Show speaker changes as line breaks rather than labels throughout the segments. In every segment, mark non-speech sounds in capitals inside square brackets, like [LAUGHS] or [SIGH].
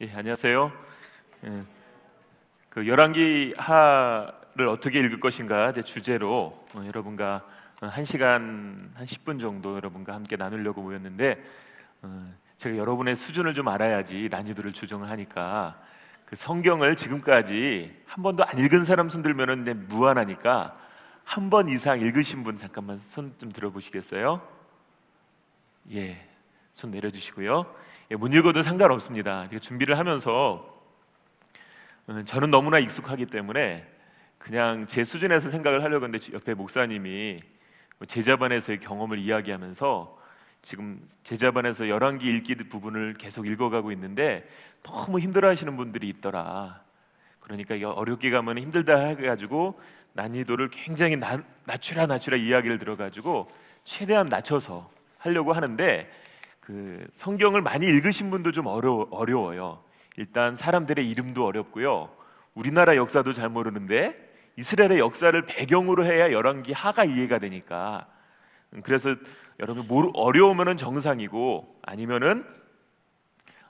예, 안녕하세요. 예, 그 열왕기 하를 어떻게 읽을 것인가 제 주제로 어, 여러분과 어, 한 시간 한 10분 정도 여러분과 함께 나누려고 모였는데 어, 제가 여러분의 수준을 좀 알아야지 난이도를 조정을 하니까 그 성경을 지금까지 한 번도 안 읽은 사람 손들면은 무한하니까 한 번 이상 읽으신 분 잠깐만 손 좀 들어보시겠어요? 예, 손 내려주시고요. 못 예, 읽어도 상관없습니다. 준비를 하면서 어, 저는 너무나 익숙하기 때문에 그냥 제 수준에서 생각을 하려고 했는데 옆에 목사님이 뭐 제자반에서의 경험을 이야기하면서 지금 제자반에서 열왕기 읽기 부분을 계속 읽어가고 있는데 너무 힘들어하시는 분들이 있더라. 그러니까 어렵게 가면 힘들다 해가지고 난이도를 굉장히 낮추라 낮추라 이야기를 들어가지고 최대한 낮춰서 하려고 하는데 그 성경을 많이 읽으신 분도 좀 어려, 어려워요. 일단 사람들의 이름도 어렵고요. 우리나라 역사도 잘 모르는데 이스라엘의 역사를 배경으로 해야 열왕기 하가 이해가 되니까 음, 그래서 여러분 모르, 어려우면은 정상이고 아니면은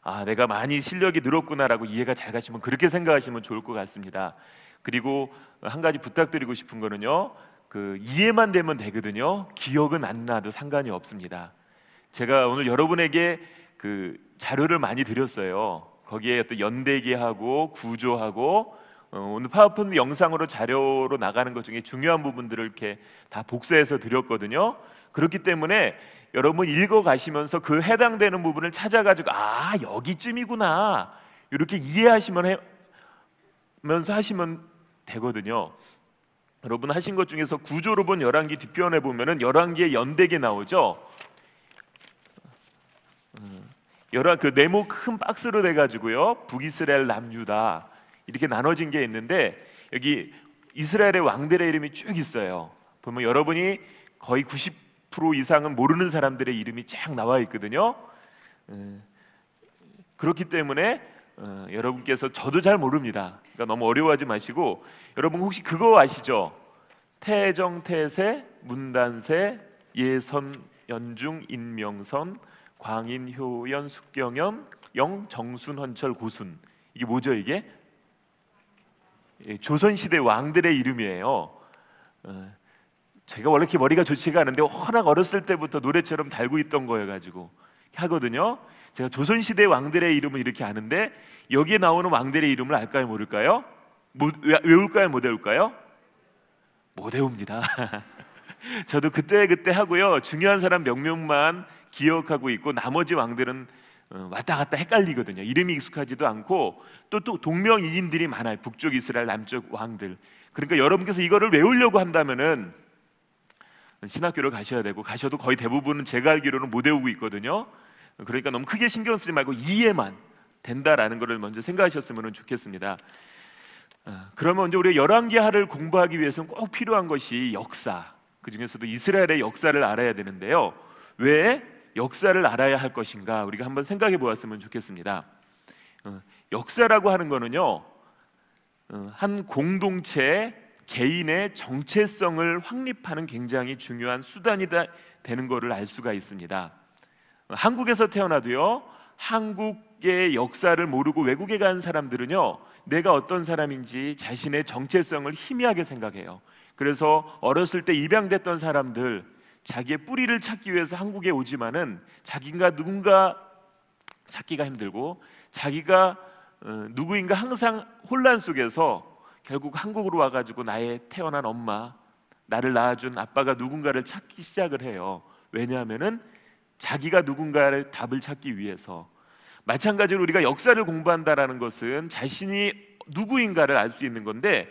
아 내가 많이 실력이 늘었구나라고 이해가 잘 가시면 그렇게 생각하시면 좋을 것 같습니다. 그리고 한 가지 부탁드리고 싶은 거는요. 그 이해만 되면 되거든요. 기억은 안 나도 상관이 없습니다. 제가 오늘 여러분에게 그 자료를 많이 드렸어요. 거기에 또 연대기하고 구조하고 어, 오늘 파워포인트 영상으로 자료로 나가는 것 중에 중요한 부분들을 이렇게 다 복사해서 드렸거든요. 그렇기 때문에 여러분 읽어가시면서 그 해당되는 부분을 찾아가지고 아 여기쯤이구나 이렇게 이해하시면서 하시면 되거든요. 여러분 하신 것 중에서 구조로 본 열왕기 뒷편에 보면은 열왕기의 연대기 나오죠. 여러 그 네모 큰 박스로 돼 가지고요 북이스라엘 남유다 이렇게 나눠진 게 있는데 여기 이스라엘의 왕들의 이름이 쭉 있어요. 보면 여러분이 거의 90% 이상은 모르는 사람들의 이름이 쫙 나와 있거든요. 그렇기 때문에 어, 여러분께서 저도 잘 모릅니다. 그러니까 너무 어려워하지 마시고 여러분 혹시 그거 아시죠? 태정태세 문단세 예선 연중 인명선 광인, 효연, 숙경염, 영, 정순, 헌철, 고순 이게 뭐죠 이게? 예, 조선시대 왕들의 이름이에요 어, 제가 원래 이렇게 머리가 좋지가 않은데 워낙 어렸을 때부터 노래처럼 달고 있던 거여가지고 하거든요 제가 조선시대 왕들의 이름은 이렇게 아는데 여기에 나오는 왕들의 이름을 알까요 모를까요? 뭐, 외울까요 못 외울까요? 못 외웁니다 [LAUGHS] 저도 그때그때 그때 하고요 중요한 사람 명명만 기억하고 있고 나머지 왕들은 어, 왔다 갔다 헷갈리거든요. 이름이 익숙하지도 않고 또, 또 동명이인들이 많아요. 북쪽 이스라엘, 남쪽 왕들. 그러니까 여러분께서 이거를 외우려고 한다면은 신학교를 가셔야 되고 가셔도 거의 대부분은 제가 알기로는 못 외우고 있거든요. 그러니까 너무 크게 신경 쓰지 말고 이해만 된다라는 것을 먼저 생각하셨으면 좋겠습니다. 어, 그러면 이제 우리 열왕기하를 공부하기 위해서는 꼭 필요한 것이 역사. 그 중에서도 이스라엘의 역사를 알아야 되는데요. 왜 역사를 알아야 할 것인가 우리가 한번 생각해 보았으면 좋겠습니다. 어, 역사라고 하는 거는요 어, 한 공동체 개인의 정체성을 확립하는 굉장히 중요한 수단이 되는 것을 알 수가 있습니다. 어, 한국에서 태어나도요 한국의 역사를 모르고 외국에 간 사람들은요 내가 어떤 사람인지 자신의 정체성을 희미하게 생각해요. 그래서 어렸을 때 입양됐던 사람들 자기의 뿌리를 찾기 위해서 한국에 오지만은 자기가 누군가 찾기가 힘들고 자기가 어, 누구인가 항상 혼란 속에서 결국 한국으로 와가지고 나의 태어난 엄마 나를 낳아준 아빠가 누군가를 찾기 시작을 해요. 왜냐하면은 자기가 누군가를 답을 찾기 위해서 마찬가지로 우리가 역사를 공부한다라는 것은 자신이 누구인가를 알 수 있는 건데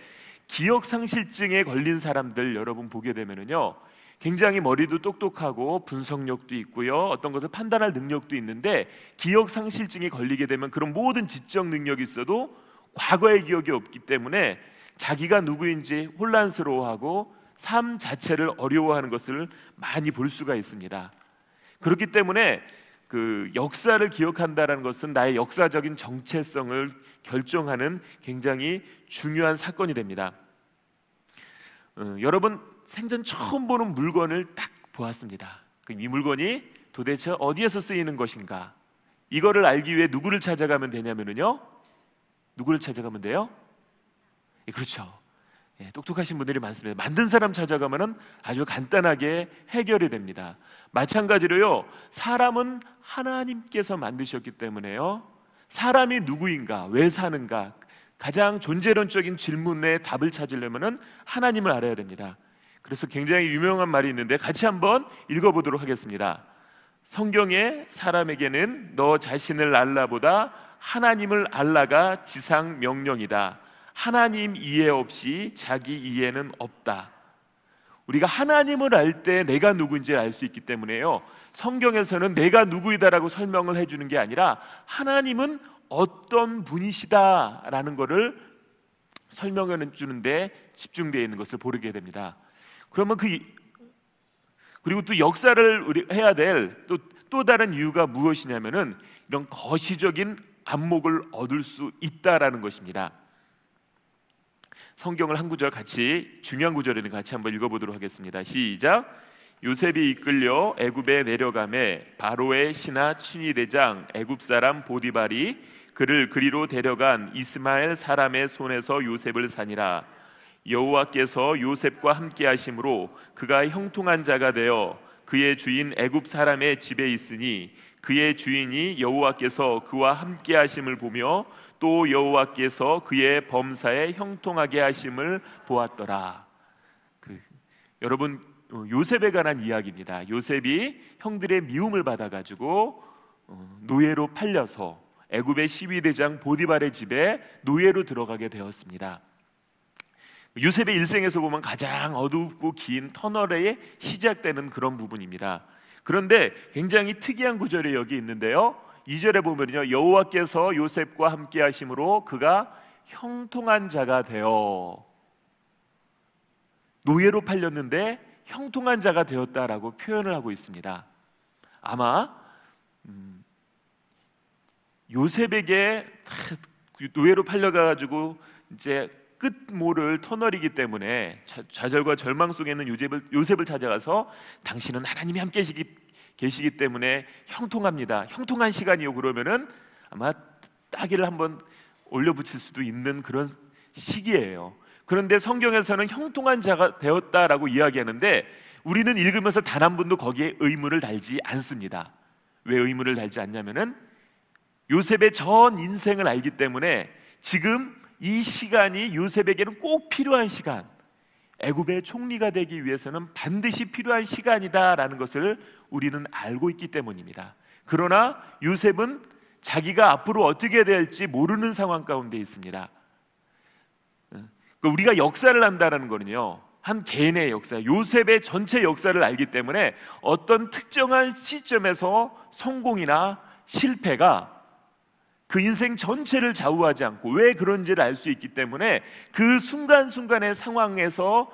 기억 상실증에 걸린 사람들 여러분 보게 되면은요 굉장히 머리도 똑똑하고 분석력도 있고요. 어떤 것을 판단할 능력도 있는데 기억 상실증에 걸리게 되면 그런 모든 지적 능력이 있어도 과거의 기억이 없기 때문에 자기가 누구인지 혼란스러워하고 삶 자체를 어려워하는 것을 많이 볼 수가 있습니다. 그렇기 때문에 그 역사를 기억한다라는 것은 나의 역사적인 정체성을 결정하는 굉장히 중요한 사건이 됩니다. 어, 여러분 생전 처음 보는 물건을 딱 보았습니다. 그 이 물건이 도대체 어디에서 쓰이는 것인가? 이거를 알기 위해 누구를 찾아가면 되냐면요. 누구를 찾아가면 돼요? 예, 그렇죠. 예, 똑똑하신 분들이 많습니다. 만든 사람 찾아가면 아주 간단하게 해결이 됩니다. 마찬가지로요. 사람은 하나님께서 만드셨기 때문에요. 사람이 누구인가? 왜 사는가? 가장 존재론적인 질문에 답을 찾으려면 하나님을 알아야 됩니다. 그래서 굉장히 유명한 말이 있는데 같이 한번 읽어보도록 하겠습니다. 성경에 사람에게는 너 자신을 알라보다 하나님을 알라가 지상 명령이다. 하나님 이해 없이 자기 이해는 없다. 우리가 하나님을 알 때 내가 누구인지알 수 있기 때문에요. 성경에서는 내가 누구이다라고 설명을 해주는 게 아니라 하나님은 어떤 분이시다라는 것을 설명해 주는데 집중되어 있는 것을 보게 됩니다. 그러면 그 그리고 또 역사를 해야 될 또 또 다른 이유가 무엇이냐면은 이런 거시적인 안목을 얻을 수 있다라는 것입니다. 성경을 한 구절 같이 중요한 구절에 같이 한번 읽어보도록 하겠습니다. 시작. 요셉이 이끌려 애굽에 내려가매 바로의 신하 친위 대장 애굽 사람 보디발이 그를 그리로 데려간 이스마엘 사람의 손에서 요셉을 사니라. 여호와께서 요셉과 함께 하심으로 그가 형통한 자가 되어 그의 주인 애굽 사람의 집에 있으니 그의 주인이 여호와께서 그와 함께 하심을 보며 또 여호와께서 그의 범사에 형통하게 하심을 보았더라. 그, 여러분 요셉에 관한 이야기입니다. 요셉이 형들의 미움을 받아 가지고 어, 노예로 팔려서 애굽의 시위대장 보디발의 집에 노예로 들어가게 되었습니다. 요셉의 일생에서 보면 가장 어둡고 긴 터널에 시작되는 그런 부분입니다. 그런데 굉장히 특이한 구절이 여기 있는데요. 2절에 보면요. 여호와께서 요셉과 함께 하심으로 그가 형통한 자가 되어 노예로 팔렸는데 형통한 자가 되었다라고 표현을 하고 있습니다. 아마 음, 요셉에게 노예로 팔려가 가지고 이제 끝 모를 터널이기 때문에 좌절과 절망 속에 있는 요셉을, 요셉을 찾아가서 당신은 하나님이 함께 계시기, 계시기 때문에 형통합니다. 형통한 시간이요. 그러면은 아마 따기를 한번 올려 붙일 수도 있는 그런 시기예요. 그런데 성경에서는 형통한 자가 되었다라고 이야기하는데 우리는 읽으면서 단한 번도 거기에 의문을 달지 않습니다. 왜 의문을 달지 않냐면은 요셉의 전 인생을 알기 때문에 지금 이 시간이 요셉에게는 꼭 필요한 시간. 애굽의 총리가 되기 위해서는 반드시 필요한 시간이다라는 것을 우리는 알고 있기 때문입니다. 그러나 요셉은 자기가 앞으로 어떻게 될지 모르는 상황 가운데 있습니다. 그 우리가 역사를 안다라는 거는요. 한 개인의 역사, 요셉의 전체 역사를 알기 때문에 어떤 특정한 시점에서 성공이나 실패가 그 인생 전체를 좌우하지 않고 왜 그런지를 알 수 있기 때문에 그 순간순간의 상황에서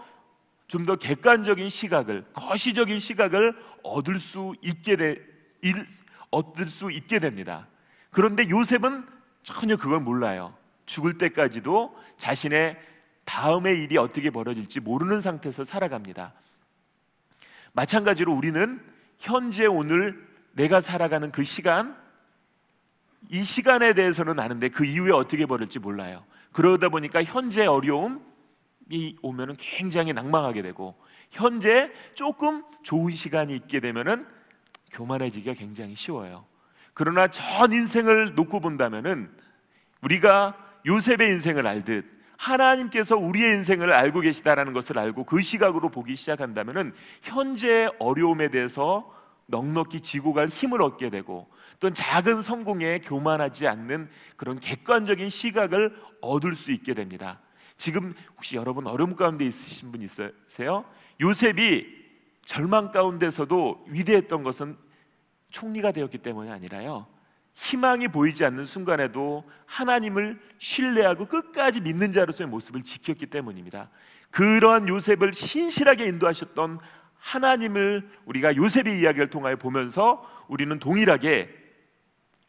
좀 더 객관적인 시각을 거시적인 시각을 얻을 수 있게 되, 일, 얻을 수 있게 됩니다. 그런데 요셉은 전혀 그걸 몰라요. 죽을 때까지도 자신의 다음의 일이 어떻게 벌어질지 모르는 상태에서 살아갑니다. 마찬가지로 우리는 현재 오늘 내가 살아가는 그 시간 이 시간에 대해서는 아는데 그 이후에 어떻게 벌일지 몰라요. 그러다 보니까 현재 어려움이 오면은 굉장히 낙망하게 되고 현재 조금 좋은 시간이 있게 되면은 교만해지기가 굉장히 쉬워요. 그러나 전 인생을 놓고 본다면은 우리가 요셉의 인생을 알듯 하나님께서 우리의 인생을 알고 계시다라는 것을 알고 그 시각으로 보기 시작한다면은 현재 어려움에 대해서 넉넉히 지고 갈 힘을 얻게 되고 또는 작은 성공에 교만하지 않는 그런 객관적인 시각을 얻을 수 있게 됩니다. 지금 혹시 여러분 어려움 가운데 있으신 분 있으세요? 요셉이 절망 가운데서도 위대했던 것은 총리가 되었기 때문이 아니라요. 희망이 보이지 않는 순간에도 하나님을 신뢰하고 끝까지 믿는 자로서의 모습을 지켰기 때문입니다. 그런 요셉을 신실하게 인도하셨던 하나님을 우리가 요셉의 이야기를 통하여 보면서 우리는 동일하게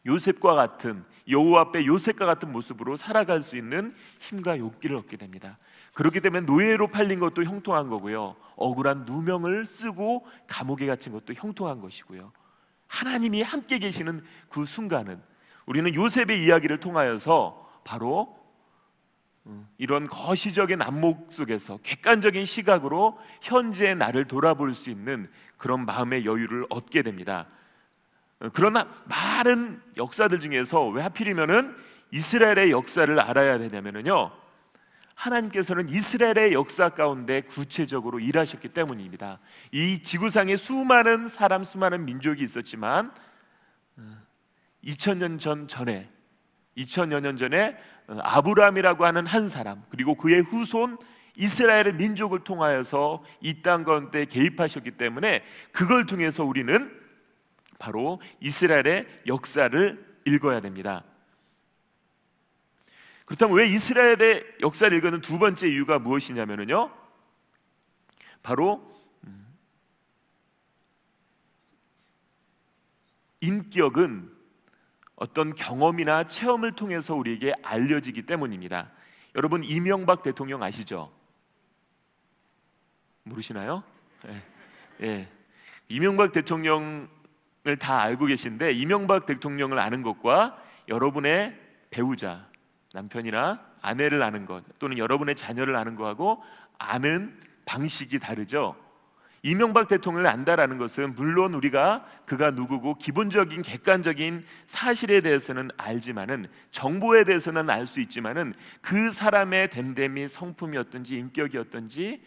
요셉과 같은 여호와 앞에 요셉과 같은 모습으로 살아갈 수 있는 힘과 용기를 얻게 됩니다. 그렇기 때문에 노예로 팔린 것도 형통한 거고요. 억울한 누명을 쓰고 감옥에 갇힌 것도 형통한 것이고요. 하나님이 함께 계시는 그 순간은 우리는 요셉의 이야기를 통하여서 바로 어, 이런 거시적인 안목 속에서 객관적인 시각으로 현재의 나를 돌아볼 수 있는 그런 마음의 여유를 얻게 됩니다. 그러나 많은 역사들 중에서 왜 하필이면은 이스라엘의 역사를 알아야 되냐면요 하나님께서는 이스라엘의 역사 가운데 구체적으로 일하셨기 때문입니다. 이 지구상에 수많은 사람, 수많은 민족이 있었지만 2000년 어, 전 전에 2000여 년 전에 어, 아브라함이라고 하는 한 사람 그리고 그의 후손 이스라엘 의 민족을 통하여서 이 땅 가운데 개입하셨기 때문에 그걸 통해서 우리는 바로 이스라엘의 역사를 읽어야 됩니다. 그렇다면 왜 이스라엘의 역사를 읽는 두 번째 이유가 무엇이냐면요. 바로 음, 인격은 어떤 경험이나 체험을 통해서 우리에게 알려지기 때문입니다. 여러분 이명박 대통령 아시죠? 모르시나요? 예. 예. 이명박 대통령 다 알고 계신데 이명박 대통령을 아는 것과 여러분의 배우자 남편이나 아내를 아는 것 또는 여러분의 자녀를 아는 것하고 아는 방식이 다르죠. 이명박 대통령을 안다라는 것은 물론 우리가 그가 누구고 기본적인 객관적인 사실에 대해서는 알지만은 정보에 대해서는 알 수 있지만은 그 사람의 됨됨이 성품이 어떤지 인격이 어떤지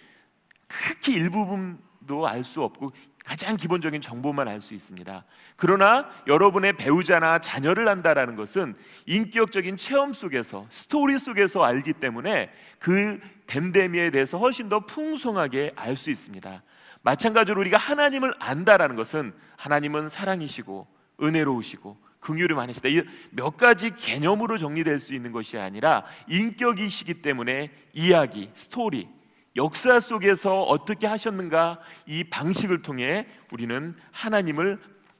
특히 일부분도 알 수 없고 가장 기본적인 정보만 알 수 있습니다. 그러나 여러분의 배우자나 자녀를 한다라는 것은 인격적인 체험 속에서 스토리 속에서 알기 때문에 그 댐데미에 대해서 훨씬 더 풍성하게 알 수 있습니다. 마찬가지로 우리가 하나님을 안다라는 것은 하나님은 사랑이시고 은혜로우시고 긍휼이 많으시다. 이 몇 가지 개념으로 정리될 수 있는 것이 아니라 인격이시기 때문에 이야기, 스토리 역사 속에서 어떻게 하셨는가 이 방식을 통해 우리는 하나님을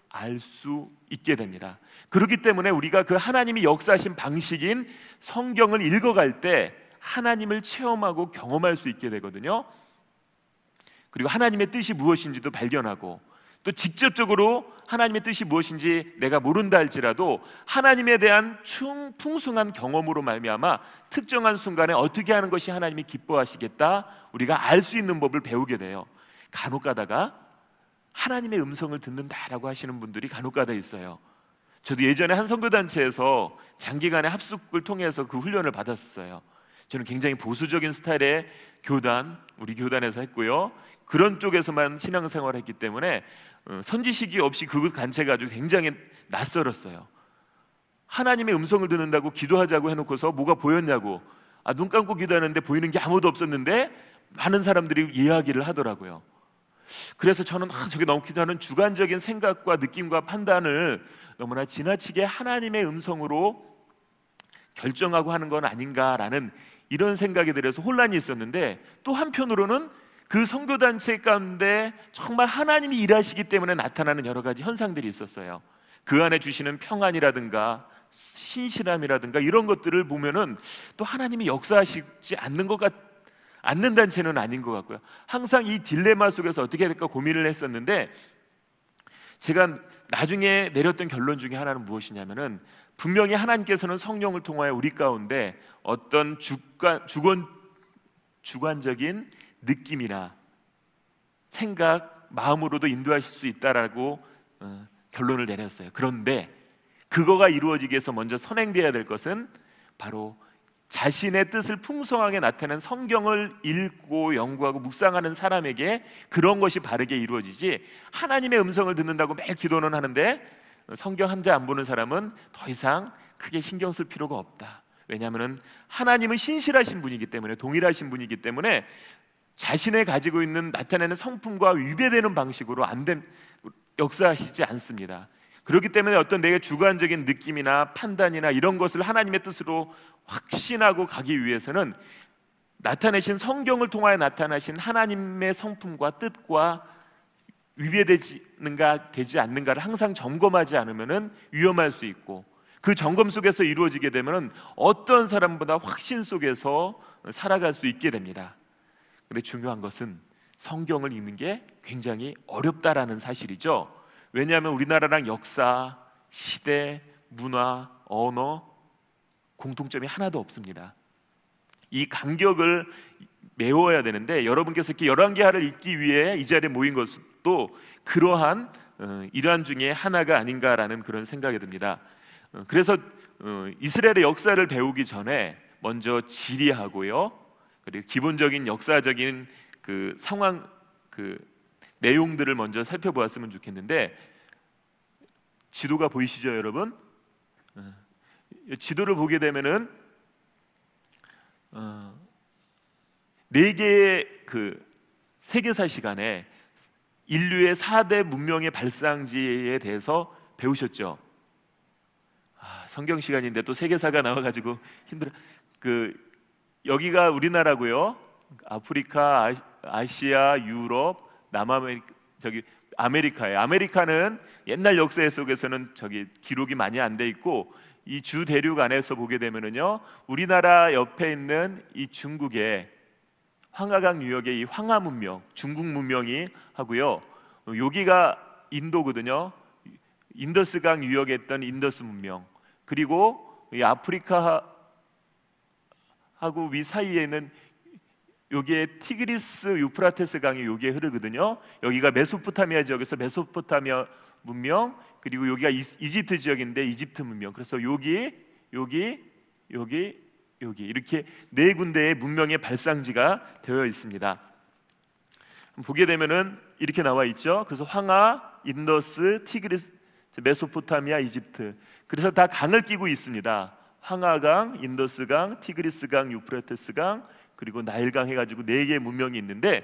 알 수 있게 됩니다. 그렇기 때문에 우리가 그 하나님이 역사하신 방식인 성경을 읽어갈 때 하나님을 체험하고 경험할 수 있게 되거든요. 그리고 하나님의 뜻이 무엇인지도 발견하고 또 직접적으로 하나님의 뜻이 무엇인지 내가 모른다 할지라도 하나님에 대한 충, 풍성한 경험으로 말미암아 특정한 순간에 어떻게 하는 것이 하나님이 기뻐하시겠다 우리가 알 수 있는 법을 배우게 돼요. 간혹 가다가 하나님의 음성을 듣는다라고 하시는 분들이 간혹 가다 있어요. 저도 예전에 한 선교단체에서 장기간의 합숙을 통해서 그 훈련을 받았어요. 저는 굉장히 보수적인 스타일의 교단, 우리 교단에서 했고요. 그런 쪽에서만 신앙생활을 했기 때문에 어, 선지식이 없이 그 간체가 아주 굉장히 낯설었어요. 하나님의 음성을 듣는다고 기도하자고 해놓고서 뭐가 보였냐고 아, 눈 감고 기도하는데 보이는 게 아무도 없었는데 많은 사람들이 이야기를 하더라고요. 그래서 저는 아, 저게 너무 기도하는 주관적인 생각과 느낌과 판단을 너무나 지나치게 하나님의 음성으로 결정하고 하는 건 아닌가라는 이런 생각이 들어서 혼란이 있었는데 또 한편으로는 그 선교단체 가운데 정말 하나님이 일하시기 때문에 나타나는 여러 가지 현상들이 있었어요. 그 안에 주시는 평안이라든가 신실함이라든가 이런 것들을 보면은 또 하나님이 역사하시지 않는 것 같. 아요 않는 단체는 아닌 것 같고요. 항상 이 딜레마 속에서 어떻게 해야 될까 고민을 했었는데 제가 나중에 내렸던 결론 중에 하나는 무엇이냐면은 분명히 하나님께서는 성령을 통하여 우리 가운데 어떤 주관 주권 주관적인 느낌이나 생각 마음으로도 인도하실 수 있다라고 어, 결론을 내렸어요. 그런데 그거가 이루어지기 위해서 먼저 선행돼야 될 것은 바로 자신의 뜻을 풍성하게 나타낸 성경을 읽고 연구하고 묵상하는 사람에게 그런 것이 바르게 이루어지지 하나님의 음성을 듣는다고 매일 기도는 하는데 성경 한 자 안 보는 사람은 더 이상 크게 신경 쓸 필요가 없다. 왜냐하면 하나님은 신실하신 분이기 때문에 동일하신 분이기 때문에 자신의 가지고 있는 나타내는 성품과 위배되는 방식으로 안된 역사하시지 않습니다. 그렇기 때문에 어떤 내게 주관적인 느낌이나 판단이나 이런 것을 하나님의 뜻으로 확신하고 가기 위해서는 나타내신 성경을 통하여 나타나신 하나님의 성품과 뜻과 위배되는가 되지 않는가를 항상 점검하지 않으면은 위험할 수 있고 그 점검 속에서 이루어지게 되면은 어떤 사람보다 확신 속에서 살아갈 수 있게 됩니다. 근데 중요한 것은 성경을 읽는 게 굉장히 어렵다라는 사실이죠. 왜냐하면 우리나라랑 역사, 시대, 문화, 언어 공통점이 하나도 없습니다. 이 간격을 메워야 되는데 여러분께서 이렇게 열왕기하를 읽기 위해 이 자리에 모인 것도 그러한 어, 일환 중에 하나가 아닌가라는 그런 생각이 듭니다. 어, 그래서 어, 이스라엘의 역사를 배우기 전에 먼저 지리하고요, 그리고 기본적인 역사적인 그 상황 그 내용들을 먼저 살펴보았으면 좋겠는데 지도가 보이시죠, 여러분? 어, 지도를 보게 되면은 어, 네 개의 그 세계사 시간에 인류의 4대 문명의 발상지에 대해서 배우셨죠. 아, 성경 시간인데 또 세계사가 나와가지고 힘들어. 그 여기가 우리나라고요. 아프리카, 아시아, 유럽, 남아메리 저기 아메리카에 아메리카는 옛날 역사 속에서는 저기 기록이 많이 안 돼 있고 이 주 대륙 안에서 보게 되면은요 우리나라 옆에 있는 이 중국의 황하강 유역의 이 황하 문명 중국 문명이 하고요 여기가 인도거든요 인더스강 유역에 있던 인더스 문명 그리고 이 아프리카 하고 위 사이에는 여기에 티그리스 유프라테스 강이 여기에 흐르거든요. 여기가 메소포타미아 지역에서 메소포타미아 문명 그리고 여기가 이집트 지역인데 이집트 문명. 그래서 여기 여기 여기 여기 이렇게 네 군데의 문명의 발상지가 되어 있습니다. 보게 되면은 이렇게 나와 있죠. 그래서 황하, 인더스, 티그리스, 메소포타미아, 이집트. 그래서 다 강을 끼고 있습니다. 황하강, 인더스강, 티그리스강, 유프라테스강, 그리고 나일강 해가지고 네 개의 문명이 있는데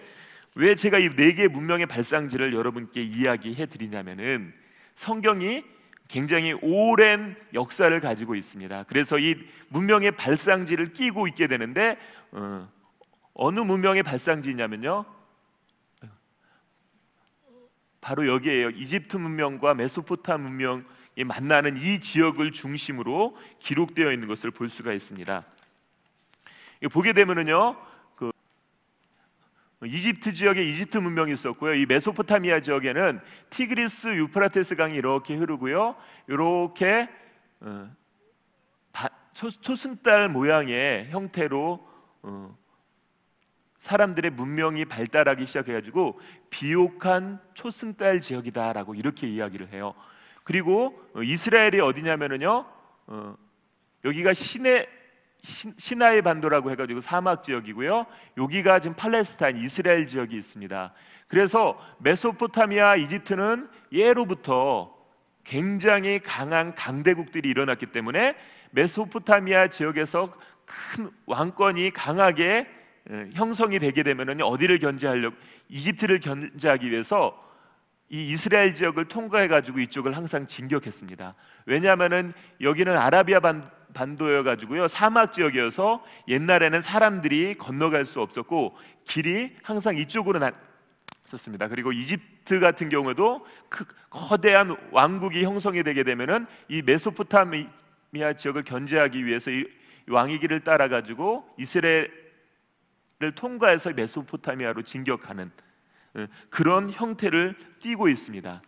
왜 제가 이 네 개의 문명의 발상지를 여러분께 이야기해 드리냐면은 성경이 굉장히 오랜 역사를 가지고 있습니다. 그래서 이 문명의 발상지를 끼고 있게 되는데 어, 어느 문명의 발상지냐면요. 바로 여기에요. 이집트 문명과 메소포타 문명이 만나는 이 지역을 중심으로 기록되어 있는 것을 볼 수가 있습니다. 보게 되면은요. 그 이집트 지역에 이집트 문명이 있었고요. 이 메소포타미아 지역에는 티그리스 유프라테스 강이 이렇게 흐르고요. 이렇게 어, 초, 초승달 모양의 형태로 어, 사람들의 문명이 발달하기 시작해가지고 비옥한 초승달 지역이다라고 이렇게 이야기를 해요. 그리고 어, 이스라엘이 어디냐면은요, 어, 여기가 시내 시나의 반도라고 해가지고 사막 지역이고요. 여기가 지금 팔레스타인 이스라엘 지역이 있습니다. 그래서 메소포타미아 이집트는 예로부터 굉장히 강한 강대국들이 일어났기 때문에 메소포타미아 지역에서 큰 왕권이 강하게 형성이 되게 되면은 어디를 견제하려고 이집트를 견제하기 위해서 이 이스라엘 지역을 통과해 가지고 이쪽을 항상 진격했습니다. 왜냐하면은 여기는 아라비아 반도 반도여 가지고요 사막 지역이어서 옛날에는 사람들이 건너갈 수 없었고 길이 항상 이쪽으로 났었습니다. 그리고 이집트 같은 경우도 그 거대한 왕국이 형성이 되게 되면은 이 메소포타미아 지역을 견제하기 위해서 이 왕의 길을 따라 가지고 이스라엘을 통과해서 메소포타미아로 진격하는 예, 그런 형태를 띠고 있습니다.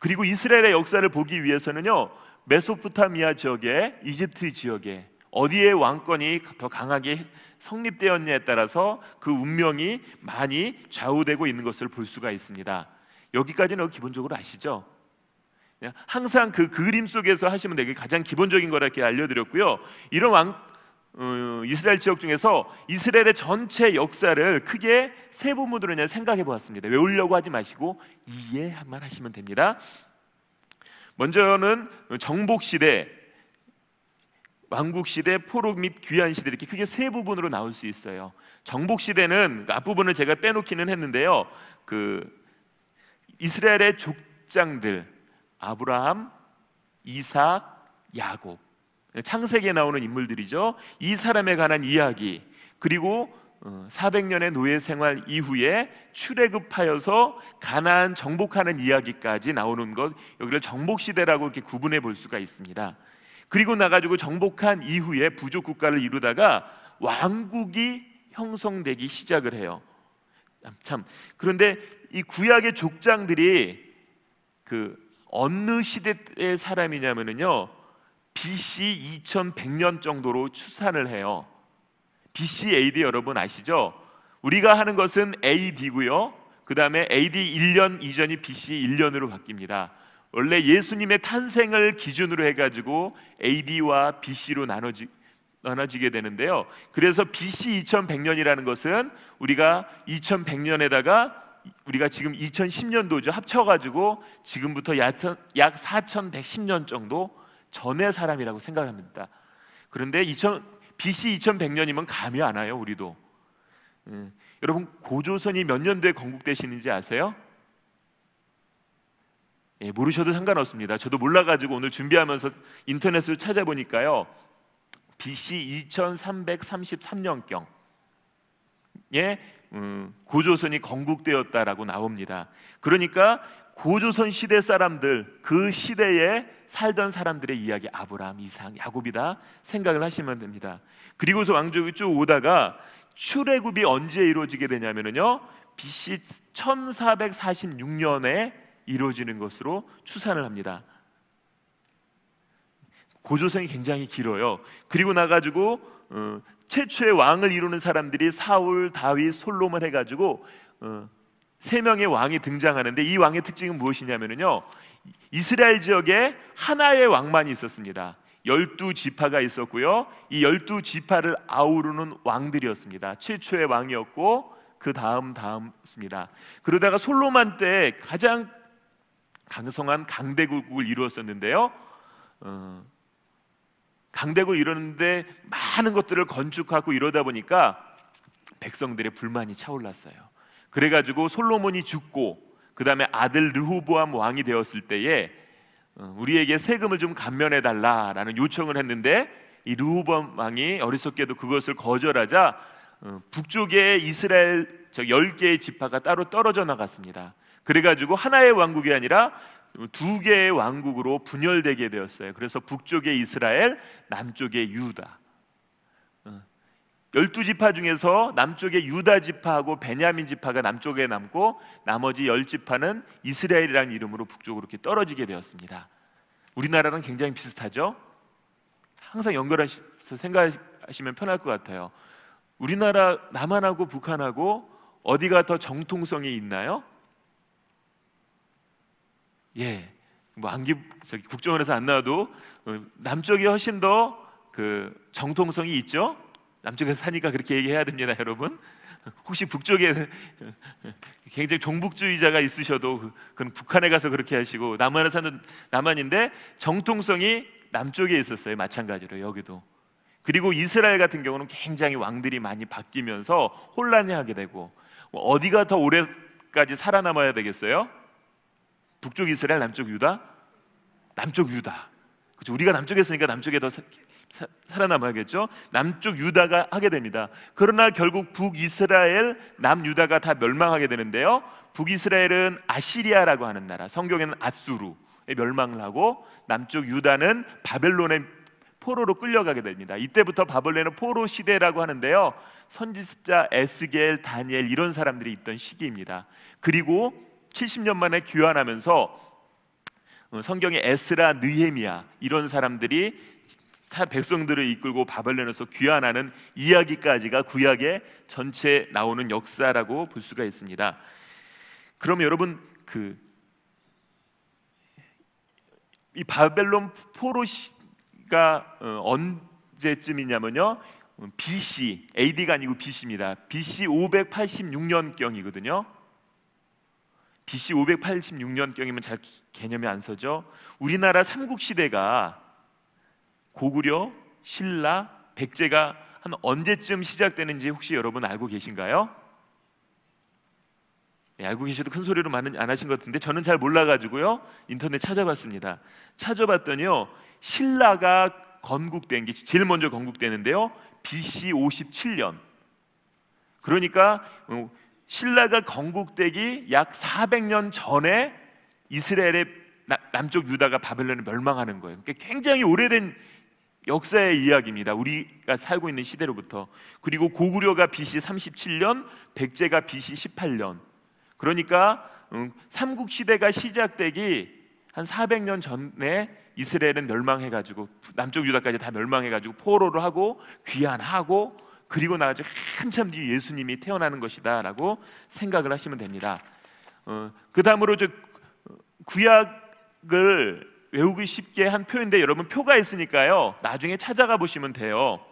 그리고 이스라엘의 역사를 보기 위해서는요 메소포타미아 지역에 이집트 지역에 어디에 왕권이 더 강하게 성립되었냐에 따라서 그 운명이 많이 좌우되고 있는 것을 볼 수가 있습니다. 여기까지는 기본적으로 아시죠? 항상 그 그림 속에서 하시면 되게 가장 기본적인 거라 이렇게 알려드렸고요. 이런 왕 어, 이스라엘 지역 중에서 이스라엘의 전체 역사를 크게 세 부분으로 그냥 생각해 보았습니다. 외우려고 하지 마시고 이해만 하시면 됩니다. 먼저는 정복 시대, 왕국 시대, 포로 및 귀환 시대 이렇게 크게 세 부분으로 나올 수 있어요. 정복 시대는 그 앞부분을 제가 빼놓기는 했는데요. 그 이스라엘의 족장들 아브라함, 이삭, 야곱 창세기에 나오는 인물들이죠. 이 사람에 관한 이야기 그리고 400년의 어, 노예 생활 이후에 출애굽하여서 가나안 정복하는 이야기까지 나오는 것 여기를 정복 시대라고 이렇게 구분해 볼 수가 있습니다. 그리고 나가지고 정복한 이후에 부족 국가를 이루다가 왕국이 형성되기 시작을 해요. 아, 참 그런데 이 구약의 족장들이 그 어느 시대의 사람이냐면은요 BC 2100년 정도로 추산을 해요. BC AD 여러분 아시죠? 우리가 하는 것은 AD고요. 그 다음에 AD 1년 이전이 BC 1년으로 바뀝니다. 원래 예수님의 탄생을 기준으로 해가지고 AD와 BC로 나눠지, 나눠지게 되는데요. 그래서 BC 2100년이라는 것은 우리가 2100년에다가 우리가 지금 2010년도죠. 합쳐가지고 지금부터 약 4110년 정도 전의 사람이라고 생각합니다. 그런데 2000, BC 2100년이면 감이 안 와요, 우리도. 예, 여러분 고조선이 몇 년도에 건국되시는지 아세요? 예, 모르셔도 상관없습니다. 저도 몰라가지고 오늘 준비하면서 인터넷으로 찾아보니까요, BC 2333년경 예, 음, 고조선이 건국되었다라고 나옵니다. 그러니까 고조선 시대 사람들 그 시대에 살던 사람들의 이야기 아브라함, 이상, 야곱이다 생각을 하시면 됩니다. 그리고서 왕족이 쭉 오다가 출애굽이 언제 이루어지게 되냐면요 BC 1446년에 이루어지는 것으로 추산을 합니다. 고조선이 굉장히 길어요. 그리고 나가지고 어, 최초의 왕을 이루는 사람들이 사울, 다윗, 솔로몬 해가지고 어, 세 명의 왕이 등장하는데 이 왕의 특징은 무엇이냐면요 이스라엘 지역에 하나의 왕만이 있었습니다. 열두 지파가 있었고요. 이 열두 지파를 아우르는 왕들이었습니다. 최초의 왕이었고 그 다음 다음입니다. 그러다가 솔로만 때 가장 강성한 강대국을 이루었었는데요. 어, 강대국을 이루는데 많은 것들을 건축하고 이러다 보니까 백성들의 불만이 차올랐어요. 그래가지고 솔로몬이 죽고 그 다음에 아들 르호보암 왕이 되었을 때에 어, 우리에게 세금을 좀 감면해 달라라는 요청을 했는데 이 르호보암 왕이 어리석게도 그것을 거절하자 어, 북쪽에 이스라엘 저열개의 지파가 따로 떨어져 나갔습니다. 그래가지고 하나의 왕국이 아니라 두 개의 왕국으로 분열되게 되었어요. 그래서 북쪽의 이스라엘, 남쪽의 유다. 열두 지파 중에서 남쪽에 유다 지파하고 베냐민 지파가 남쪽에 남고 나머지 열 지파는 이스라엘이라는 이름으로 북쪽으로 이렇게 떨어지게 되었습니다. 우리나라랑 굉장히 비슷하죠? 항상 연결해서 생각하시면 편할 것 같아요. 우리나라 남한하고 북한하고 어디가 더 정통성이 있나요? 예, 뭐 안기 저기 국정원에서 안 나와도 어, 남쪽이 훨씬 더 그 정통성이 있죠. 남쪽에서 사니까 그렇게 얘기해야 됩니다, 여러분. 혹시 북쪽에 굉장히 종북주의자가 있으셔도 그, 그건 북한에 가서 그렇게 하시고 남한에 사는 남한인데 정통성이 남쪽에 있었어요. 마찬가지로 여기도. 그리고 이스라엘 같은 경우는 굉장히 왕들이 많이 바뀌면서 혼란해하게 되고 뭐 어디가 더 오래까지 살아남아야 되겠어요? 북쪽 이스라엘, 남쪽 유다? 남쪽 유다. 그죠? 우리가 남쪽에 있으니까 남쪽에 더 사, 사, 살아남아야겠죠. 남쪽 유다가 하게 됩니다. 그러나 결국 북 이스라엘, 남 유다가 다 멸망하게 되는데요. 북 이스라엘은 아시리아라고 하는 나라, 성경에는 아수르에 멸망을 하고 남쪽 유다는 바벨론의 포로로 끌려가게 됩니다. 이때부터 바벨론의 포로 시대라고 하는데요. 선지자 에스겔, 다니엘 이런 사람들이 있던 시기입니다. 그리고 70년 만에 귀환하면서 어, 성경의 에스라, 느헤미야 이런 사람들이 백성들을 이끌고 바벨론에서 귀환하는 이야기까지가 구약의 전체 나오는 역사라고 볼 수가 있습니다. 그럼 여러분 그이 바벨론 포로시가 어, 언제쯤이냐면요 어, BC AD가 아니고 BC입니다. BC 586년경이거든요. BC 586년경이면 잘 개념이 안 서죠. 우리나라 삼국 시대가 고구려, 신라, 백제가 한 언제쯤 시작되는지 혹시 여러분 알고 계신가요? 네, 알고 계셔도 큰 소리로 많은 안 하신 것 같은데 저는 잘 몰라가지고요 인터넷 찾아봤습니다. 찾아봤더니요 신라가 건국된 게 제일 먼저 건국되는데요 BC 57년. 그러니까 어, 신라가 건국되기 약 400년 전에 이스라엘의 남쪽 유다가 바벨론에 멸망하는 거예요. 그러니까 굉장히 오래된 역사의 이야기입니다. 우리가 살고 있는 시대로부터. 그리고 고구려가 BC 37년, 백제가 BC 18년. 그러니까 음, 삼국 시대가 시작되기 한 400년 전에 이스라엘은 멸망해 가지고 남쪽 유다까지 다 멸망해 가지고 포로를 하고 귀환하고 그리고 나서 한참 뒤 예수님이 태어나는 것이다라고 생각을 하시면 됩니다. 어, 그 다음으로 저 구약을 외우기 쉽게 한 표인데 여러분 표가 있으니까요 나중에 찾아가 보시면 돼요.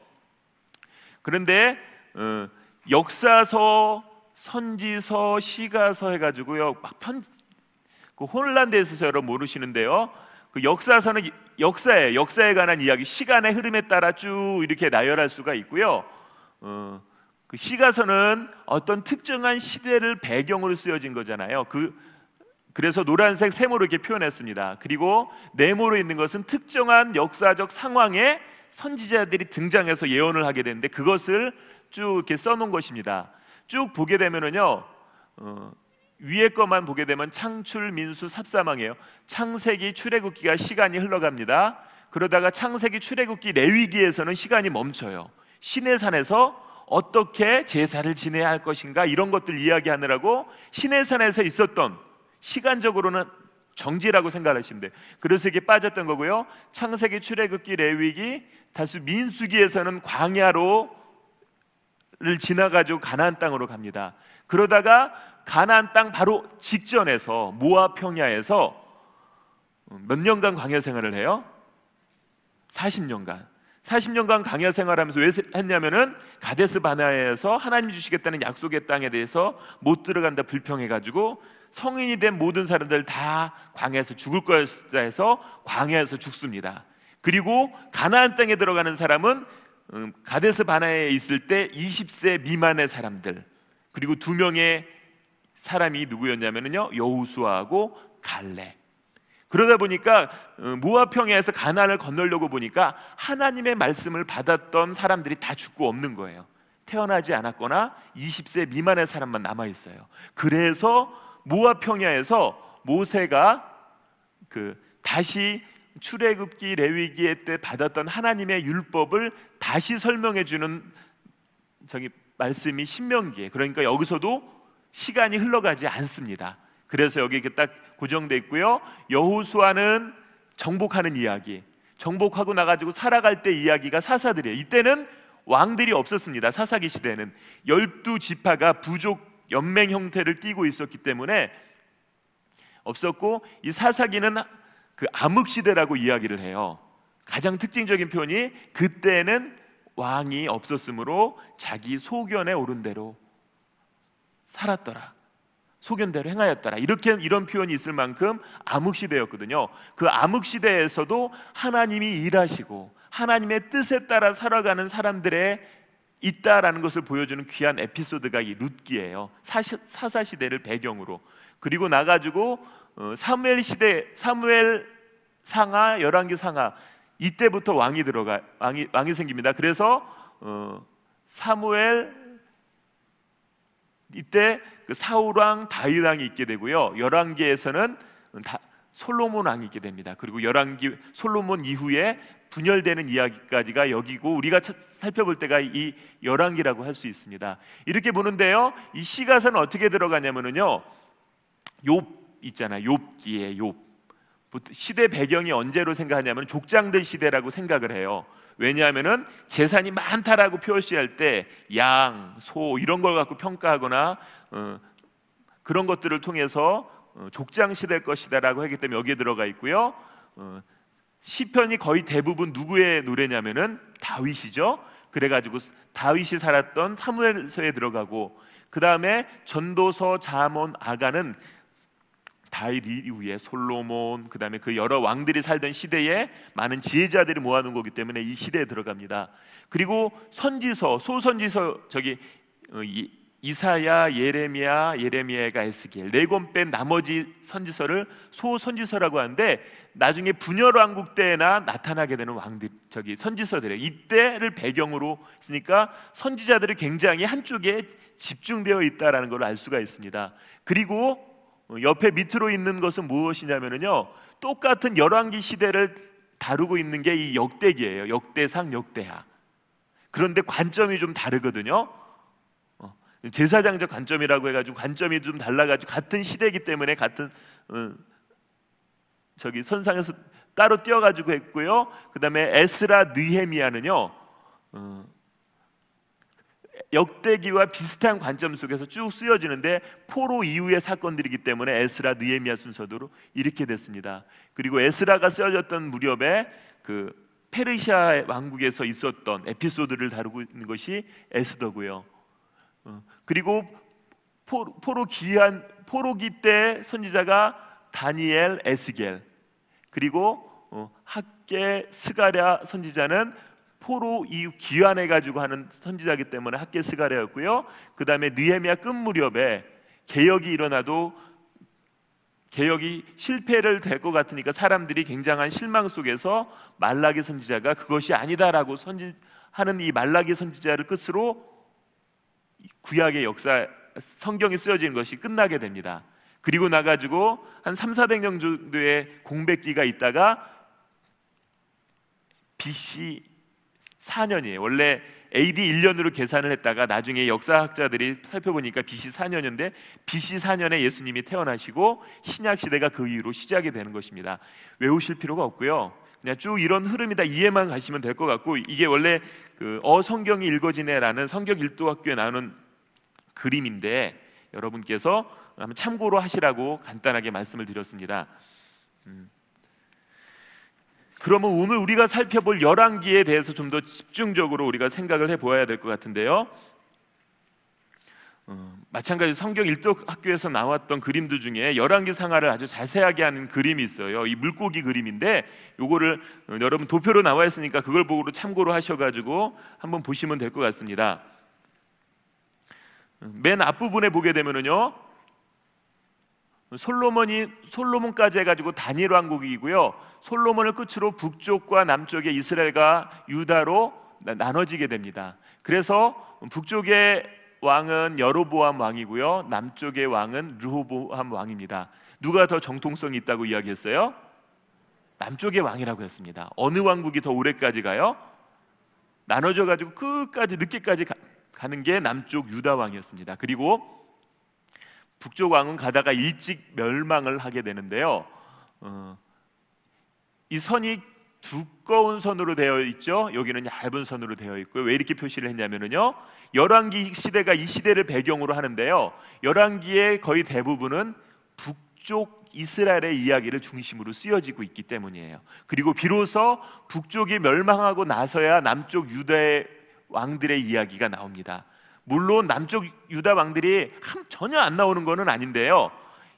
그런데 어, 역사서, 선지서, 시가서 해가지고요 막 편, 그 혼란돼서 여러분 모르시는데요. 그 역사서는 역사에 역사에 관한 이야기 시간의 흐름에 따라 쭉 이렇게 나열할 수가 있고요. 어, 그 시가서는 어떤 특정한 시대를 배경으로 쓰여진 거잖아요. 그 그래서 노란색 세모로 이렇게 표현했습니다. 그리고 네모로 있는 것은 특정한 역사적 상황에 선지자들이 등장해서 예언을 하게 되는데 그것을 쭉 이렇게 써놓은 것입니다. 쭉 보게 되면은요. 어, 위에 것만 보게 되면 창출, 민수, 삽사망이에요. 창세기, 출애굽기가 시간이 흘러갑니다. 그러다가 창세기, 출애굽기, 레위기에서는 시간이 멈춰요. 신내산에서 어떻게 제사를 지내야 할 것인가 이런 것들 이야기하느라고 신내산에서 있었던 시간적으로는 정지라고 생각하시면 돼요. 그래서 이게 빠졌던 거고요. 창세기, 출애굽기, 레위기, 다수 민수기에서는 광야로를 지나가지고 가나안 땅으로 갑니다. 그러다가 가나안 땅 바로 직전에서 모압 평야에서 몇 년간 광야 생활을 해요? 40년간. 40년간 강야 생활하면서 왜 했냐면은 가데스 바나에서 하나님 주시겠다는 약속의 땅에 대해서 못 들어간다 불평해 가지고 성인이 된 모든 사람들 다 광야에서 죽을 거였다 해서 광야에서 죽습니다. 그리고 가나안 땅에 들어가는 사람은 음, 가데스 바나에 있을 때 20세 미만의 사람들 그리고 두 명의 사람이 누구였냐면요 여우수하고 갈렙 그러다 보니까 어, 모아평야에서 가나안을 건너려고 보니까 하나님의 말씀을 받았던 사람들이 다 죽고 없는 거예요. 태어나지 않았거나 20세 미만의 사람만 남아 있어요. 그래서 모아평야에서 모세가 그 다시 출애굽기 레위기에 때 받았던 하나님의 율법을 다시 설명해 주는 저기 말씀이 신명기에 그러니까 여기서도 시간이 흘러가지 않습니다. 그래서 여기 이렇게 딱 고정돼 있고요. 여호수아는 정복하는 이야기. 정복하고 나가지고 살아갈 때 이야기가 사사들이에요. 이때는 왕들이 없었습니다. 사사기 시대에는 열두 지파가 부족 연맹 형태를 띠고 있었기 때문에 없었고 이 사사기는 그 암흑 시대라고 이야기를 해요. 가장 특징적인 표현이 그때는 왕이 없었으므로 자기 소견에 오른 대로 살았더라. 소견대로 행하였더라. 이렇게 이런 표현이 있을 만큼 암흑 시대였거든요. 그 암흑 시대에서도 하나님이 일하시고 하나님의 뜻에 따라 살아가는 사람들의 있다라는 것을 보여주는 귀한 에피소드가 이 룻기예요. 사사 시대를 배경으로 그리고 나가지고 어, 사무엘 시대 사무엘 상하 열왕기 상하 이때부터 왕이 들어가 왕이 왕이 생깁니다. 그래서 어, 사무엘 이때 그 사울왕 다윗 왕이 있게 되고요. 열왕기에서는 솔로몬 왕이 있게 됩니다. 그리고 열왕기 솔로몬 이후에 분열되는 이야기까지가 여기고 우리가 살펴볼 때가 이 열왕기라고 할 수 있습니다. 이렇게 보는데요. 이 시가서는 어떻게 들어가냐면은요. 욥 있잖아. 욥기에 욥. 시대 배경이 언제로 생각하냐면 족장들 시대라고 생각을 해요. 왜냐하면은 재산이 많다라고 표시할 때 양, 소 이런 걸 갖고 평가하거나 어, 그런 것들을 통해서 어, 족장시될 것이다라고 하기 때문에 여기에 들어가 있고요. 어, 시편이 거의 대부분 누구의 노래냐면은 다윗이죠. 그래가지고 다윗이 살았던 사무엘서에 들어가고 그 다음에 전도서, 잠언, 아가는 다윗 이후에 솔로몬 그다음에 그 여러 왕들이 살던 시대에 많은 지혜자들이 모아놓은 거기 때문에 이 시대에 들어갑니다. 그리고 선지서 소선지서 저기 어, 이사야 예레미야 예레미야가 에스겔 네권뺀 나머지 선지서를 소선지서라고 하는데 나중에 분열 왕국 때나 나타나게 되는 왕들 저기 선지서들이 이때를 배경으로 했으니까 선지자들이 굉장히 한쪽에 집중되어 있다라는 걸 알 수가 있습니다. 그리고 어, 옆에 밑으로 있는 것은 무엇이냐면요. 똑같은 열왕기 시대를 다루고 있는 게 이 역대기예요. 역대상 역대하. 그런데 관점이 좀 다르거든요. 어, 제사장적 관점이라고 해가지고 관점이 좀 달라가지고 같은 시대이기 때문에 같은 음, 저기 선상에서 따로 뛰어가지고 했고요. 그 다음에 에스라 느헤미야는요. 음, 역대기와 비슷한 관점 속에서 쭉 쓰여지는데 포로 이후의 사건들이기 때문에 에스라, 느헤미야 순서대로 이렇게 됐습니다. 그리고 에스라가 쓰여졌던 무렵에 그 페르시아 왕국에서 있었던 에피소드를 다루고 있는 것이 에스더고요. 어, 그리고 포로 기한 포로기 때 선지자가 다니엘, 에스겔 그리고 어, 학계 스가랴 선지자는 포로 이후 귀환해 가지고 하는 선지자기 때문에 학계 스가랴였고요. 그다음에 느헤미야 끝 무렵에 개혁이 일어나도 개혁이 실패를 될 것 같으니까 사람들이 굉장한 실망 속에서 말라기 선지자가 그것이 아니다라고 선지하는 이 말라기 선지자를 끝으로 구약의 역사 성경이 쓰여진 것이 끝나게 됩니다. 그리고 나가지고 한 3, 400년 정도의 공백기가 있다가 BC 4년이에요. 원래 AD 1년으로 계산을 했다가 나중에 역사학자들이 살펴보니까 BC 4년인데 BC 4년에 예수님이 태어나시고 신약 시대가 그 이후로 시작이 되는 것입니다. 외우실 필요가 없고요. 그냥 쭉 이런 흐름이다 이해만 가시면 될 것 같고 이게 원래 그 어 성경이 읽어지네라는 성경 일도 학교에 나오는 그림인데 여러분께서 한번 참고로 하시라고 간단하게 말씀을 드렸습니다. 음. 그러면 오늘 우리가 살펴볼 열왕기에 대해서 좀 더 집중적으로 우리가 생각을 해 보아야 될 것 같은데요. 어, 마찬가지 성경 일독 학교에서 나왔던 그림들 중에 열왕기 상하를 아주 자세하게 하는 그림이 있어요. 이 물고기 그림인데 요거를 어, 여러분 도표로 나와 있으니까 그걸 보고 참고로 하셔가지고 한번 보시면 될 것 같습니다. 어, 맨 앞부분에 보게 되면은요 솔로몬이 솔로몬까지 해가지고 단일 왕국이고요. 솔로몬을 끝으로 북쪽과 남쪽의 이스라엘과 유다로 나눠지게 됩니다. 그래서 북쪽의 왕은 여로보암 왕이고요. 남쪽의 왕은 르호보암 왕입니다. 누가 더 정통성이 있다고 이야기했어요? 남쪽의 왕이라고 했습니다. 어느 왕국이 더 오래까지 가요? 나눠져 가지고 끝까지 늦게까지 가, 가는 게 남쪽 유다 왕이었습니다. 그리고 북쪽 왕은 가다가 일찍 멸망을 하게 되는데요. 어, 이 선이 두꺼운 선으로 되어 있죠. 여기는 얇은 선으로 되어 있고요. 왜 이렇게 표시를 했냐면요. 열왕기 시대가 이 시대를 배경으로 하는데요. 열왕기의 거의 대부분은 북쪽 이스라엘의 이야기를 중심으로 쓰여지고 있기 때문이에요. 그리고 비로소 북쪽이 멸망하고 나서야 남쪽 유대 왕들의 이야기가 나옵니다. 물론 남쪽 유다 왕들이 전혀 안 나오는 거는 아닌데요.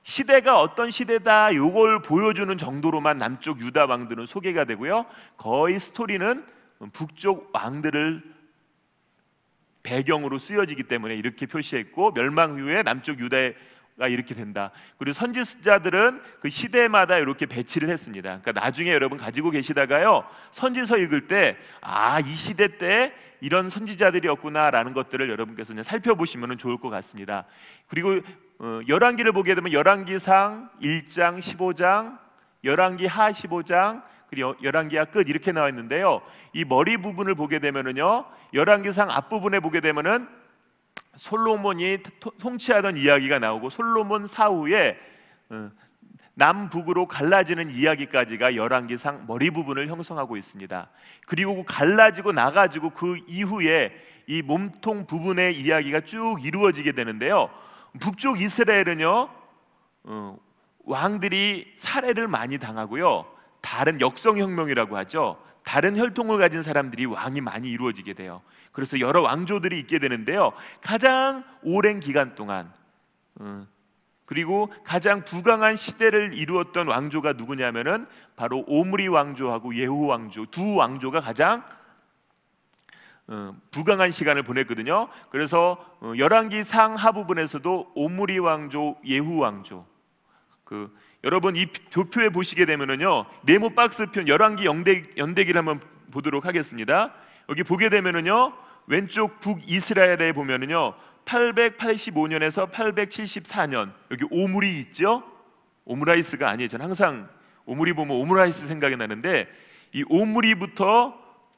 시대가 어떤 시대다 요걸 보여주는 정도로만 남쪽 유다 왕들은 소개가 되고요. 거의 스토리는 북쪽 왕들을 배경으로 쓰여지기 때문에 이렇게 표시했고 멸망 후에 남쪽 유다의 가 이렇게 된다. 그리고 선지자들은 그 시대마다 이렇게 배치를 했습니다. 그러니까 나중에 여러분 가지고 계시다가요 선지서 읽을 때 아 이 시대 때 이런 선지자들이었구나라는 것들을 여러분께서 이 살펴보시면 좋을 것 같습니다. 그리고 어, 열왕기를 보게 되면 열왕기상 1장 15장, 열왕기 하 15장 그리고 열왕기하 끝 이렇게 나와 있는데요. 이 머리 부분을 보게 되면은요. 열왕기상 앞부분에 보게 되면은 솔로몬이 통치하던 이야기가 나오고 솔로몬 사후에 어, 남북으로 갈라지는 이야기까지가 열왕기상 머리 부분을 형성하고 있습니다. 그리고 그 갈라지고 나가지고 그 이후에 이 몸통 부분의 이야기가 쭉 이루어지게 되는데요. 북쪽 이스라엘은요 어, 왕들이 살해를 많이 당하고요. 다른 역성혁명이라고 하죠. 다른 혈통을 가진 사람들이 왕이 많이 이루어지게 돼요. 그래서 여러 왕조들이 있게 되는데요. 가장 오랜 기간 동안 어, 그리고 가장 부강한 시대를 이루었던 왕조가 누구냐면은 바로 오므리 왕조하고 예후 왕조 두 왕조가 가장 어, 부강한 시간을 보냈거든요. 그래서 어, 열왕기 상하 부분에서도 오므리 왕조, 예후 왕조. 그 여러분 이 도표에 보시게 되면은요 네모 박스 편 열왕기 연대기를 한번 보도록 하겠습니다. 여기 보게 되면은요 왼쪽 북이스라엘에 보면은요 885년에서 874년 여기 오므리 있죠? 오므라이스가 아니에요. 저는 항상 오므리 보면 오므라이스 생각이 나는데 이 오므리부터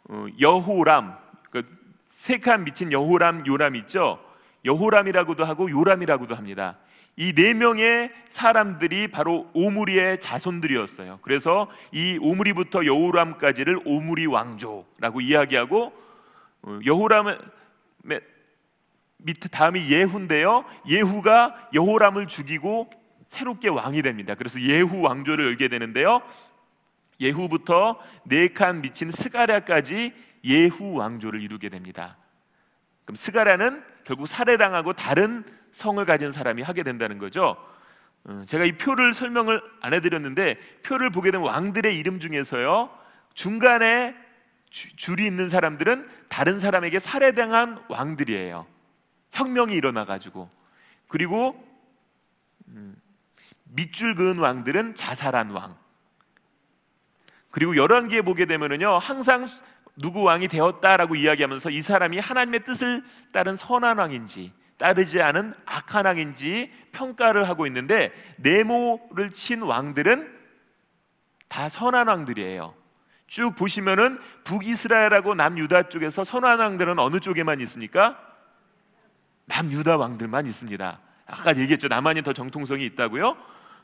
어, 여호람 그러니 세칸 미친 여호람 요람 있죠? 여호람이라고도 하고 요람이라고도 합니다. 이네 명의 사람들이 바로 오므리의 자손들이었어요. 그래서 이 오므리부터 여호람까지를 오므리 왕조라고 이야기하고 어, 여호람은 밑에 다음이 예후인데요. 예후가 여호람을 죽이고 새롭게 왕이 됩니다. 그래서 예후 왕조를 열게 되는데요. 예후부터 네칸 미친 스가랴까지 예후 왕조를 이루게 됩니다. 그럼 스가랴는 결국 살해당하고 다른 성을 가진 사람이 하게 된다는 거죠. 음, 제가 이 표를 설명을 안 해드렸는데 표를 보게 되 왕들의 이름 중에서요 중간에 주, 줄이 있는 사람들은 다른 사람에게 살해당한 왕들이에요. 혁명이 일어나 가지고 그리고 음, 밑줄 그은 왕들은 자살한 왕. 그리고 열왕기에 보게 되면은요 항상 누구 왕이 되었다라고 이야기하면서 이 사람이 하나님의 뜻을 따른 선한 왕인지 따르지 않은 악한 왕인지 평가를 하고 있는데 네모를 친 왕들은 다 선한 왕들이에요. 쭉 보시면은 북이스라엘하고 남유다 쪽에서 선한 왕들은 어느 쪽에만 있습니까? 남유다 왕들만 있습니다. 아까 얘기했죠. 남한이 더 정통성이 있다고요?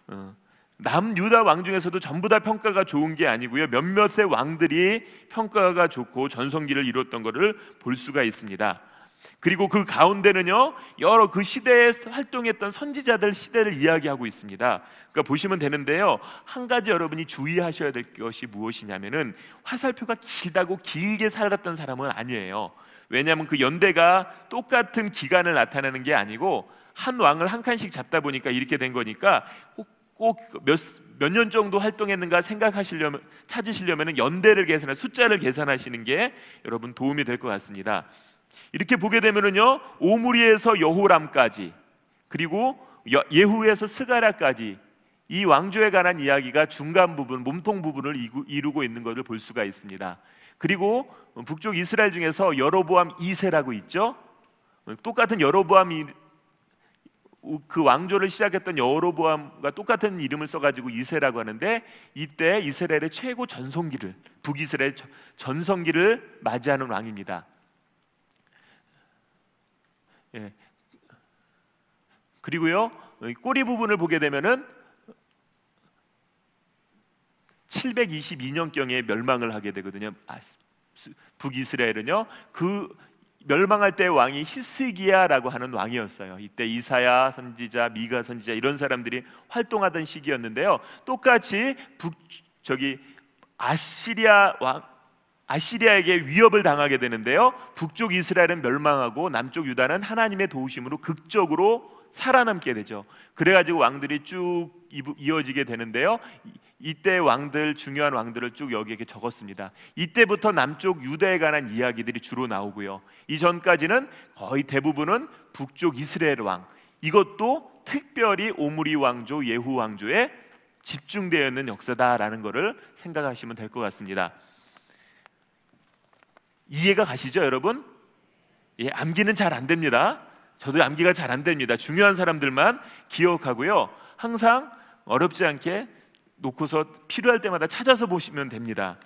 어. 남유다 왕 중에서도 전부 다 평가가 좋은 게 아니고요. 몇몇의 왕들이 평가가 좋고 전성기를 이뤘던 것을 볼 수가 있습니다. 그리고 그 가운데는요. 여러 그 시대에 활동했던 선지자들 시대를 이야기하고 있습니다. 그러니까 보시면 되는데요. 한 가지 여러분이 주의하셔야 될 것이 무엇이냐면은 화살표가 길다고 길게 살았던 사람은 아니에요. 왜냐하면 그 연대가 똑같은 기간을 나타내는 게 아니고 한 왕을 한 칸씩 잡다 보니까 이렇게 된 거니까 꼭몇몇년 정도 활동했는가 생각하시려면 찾으시려면 연대를 계산해 숫자를 계산하시는 게 여러분 도움이 될 것 같습니다. 이렇게 보게 되면은요 오므리에서 여호람까지 그리고 예후에서 스가랴까지 이 왕조에 관한 이야기가 중간 부분 몸통 부분을 이루고 있는 것을 볼 수가 있습니다. 그리고 북쪽 이스라엘 중에서 여로보암 2세라고 있죠. 똑같은 여로보암 그 왕조를 시작했던 여로보암과 똑같은 이름을 써가지고 이세라고 하는데 이때 이스라엘의 최고 전성기를 북이스라엘 전성기를 맞이하는 왕입니다. 예. 그리고요 꼬리 부분을 보게 되면은 722년 경에 멸망을 하게 되거든요. 아, 북이스라엘은요 그 멸망할 때 왕이 히스기야라고 하는 왕이었어요. 이때 이사야 선지자, 미가 선지자 이런 사람들이 활동하던 시기였는데요. 똑같이 북 저기 아시리아 왕 아시리아에게 위협을 당하게 되는데요. 북쪽 이스라엘은 멸망하고 남쪽 유다는 하나님의 도우심으로 극적으로 살아남게 되죠. 그래가지고 왕들이 쭉 이어지게 되는데요. 이때 왕들 중요한 왕들을 쭉 여기에 적었습니다. 이때부터 남쪽 유대에 관한 이야기들이 주로 나오고요. 이전까지는 거의 대부분은 북쪽 이스라엘 왕. 이것도 특별히 오므리 왕조, 예후 왕조에 집중되어 있는 역사다라는 것을 생각하시면 될 것 같습니다. 이해가 가시죠, 여러분? 예, 암기는 잘 안 됩니다. 저도 암기가 잘 안 됩니다. 중요한 사람들만 기억하고요. 항상 어렵지 않게 놓고서 필요할 때마다 찾아서 보시면 됩니다.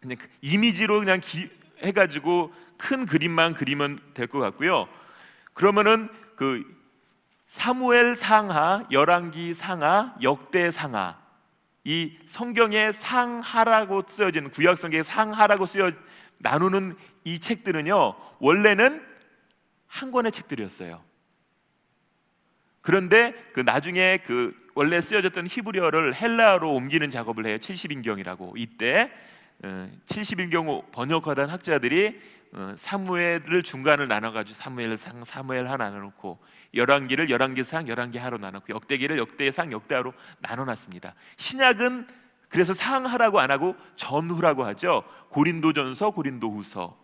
그냥 이미지로 그냥 기, 해가지고 큰 그림만 그리면 될 것 같고요. 그러면은 그 사무엘 상하, 열왕기 상하, 역대 상하 이 성경의 상하라고 쓰여진 구약 성경의 상하라고 쓰여 나누는 이 책들은요 원래는 한 권의 책들이었어요. 그런데 그 나중에 그 원래 쓰여졌던 히브리어를 헬라어로 옮기는 작업을 해요. 70인경이라고. 이때 70인경 어, 번역하던 학자들이 어, 사무엘을 중간을 나눠가지고 사무엘상 사무엘 하나 나눠놓고 열왕기를 열왕기상 열왕기하로 나눴고 역대기를 역대상 역대하로 나눠놨습니다. 신약은 그래서 상하라고 안 하고 전후라고 하죠. 고린도전서 고린도후서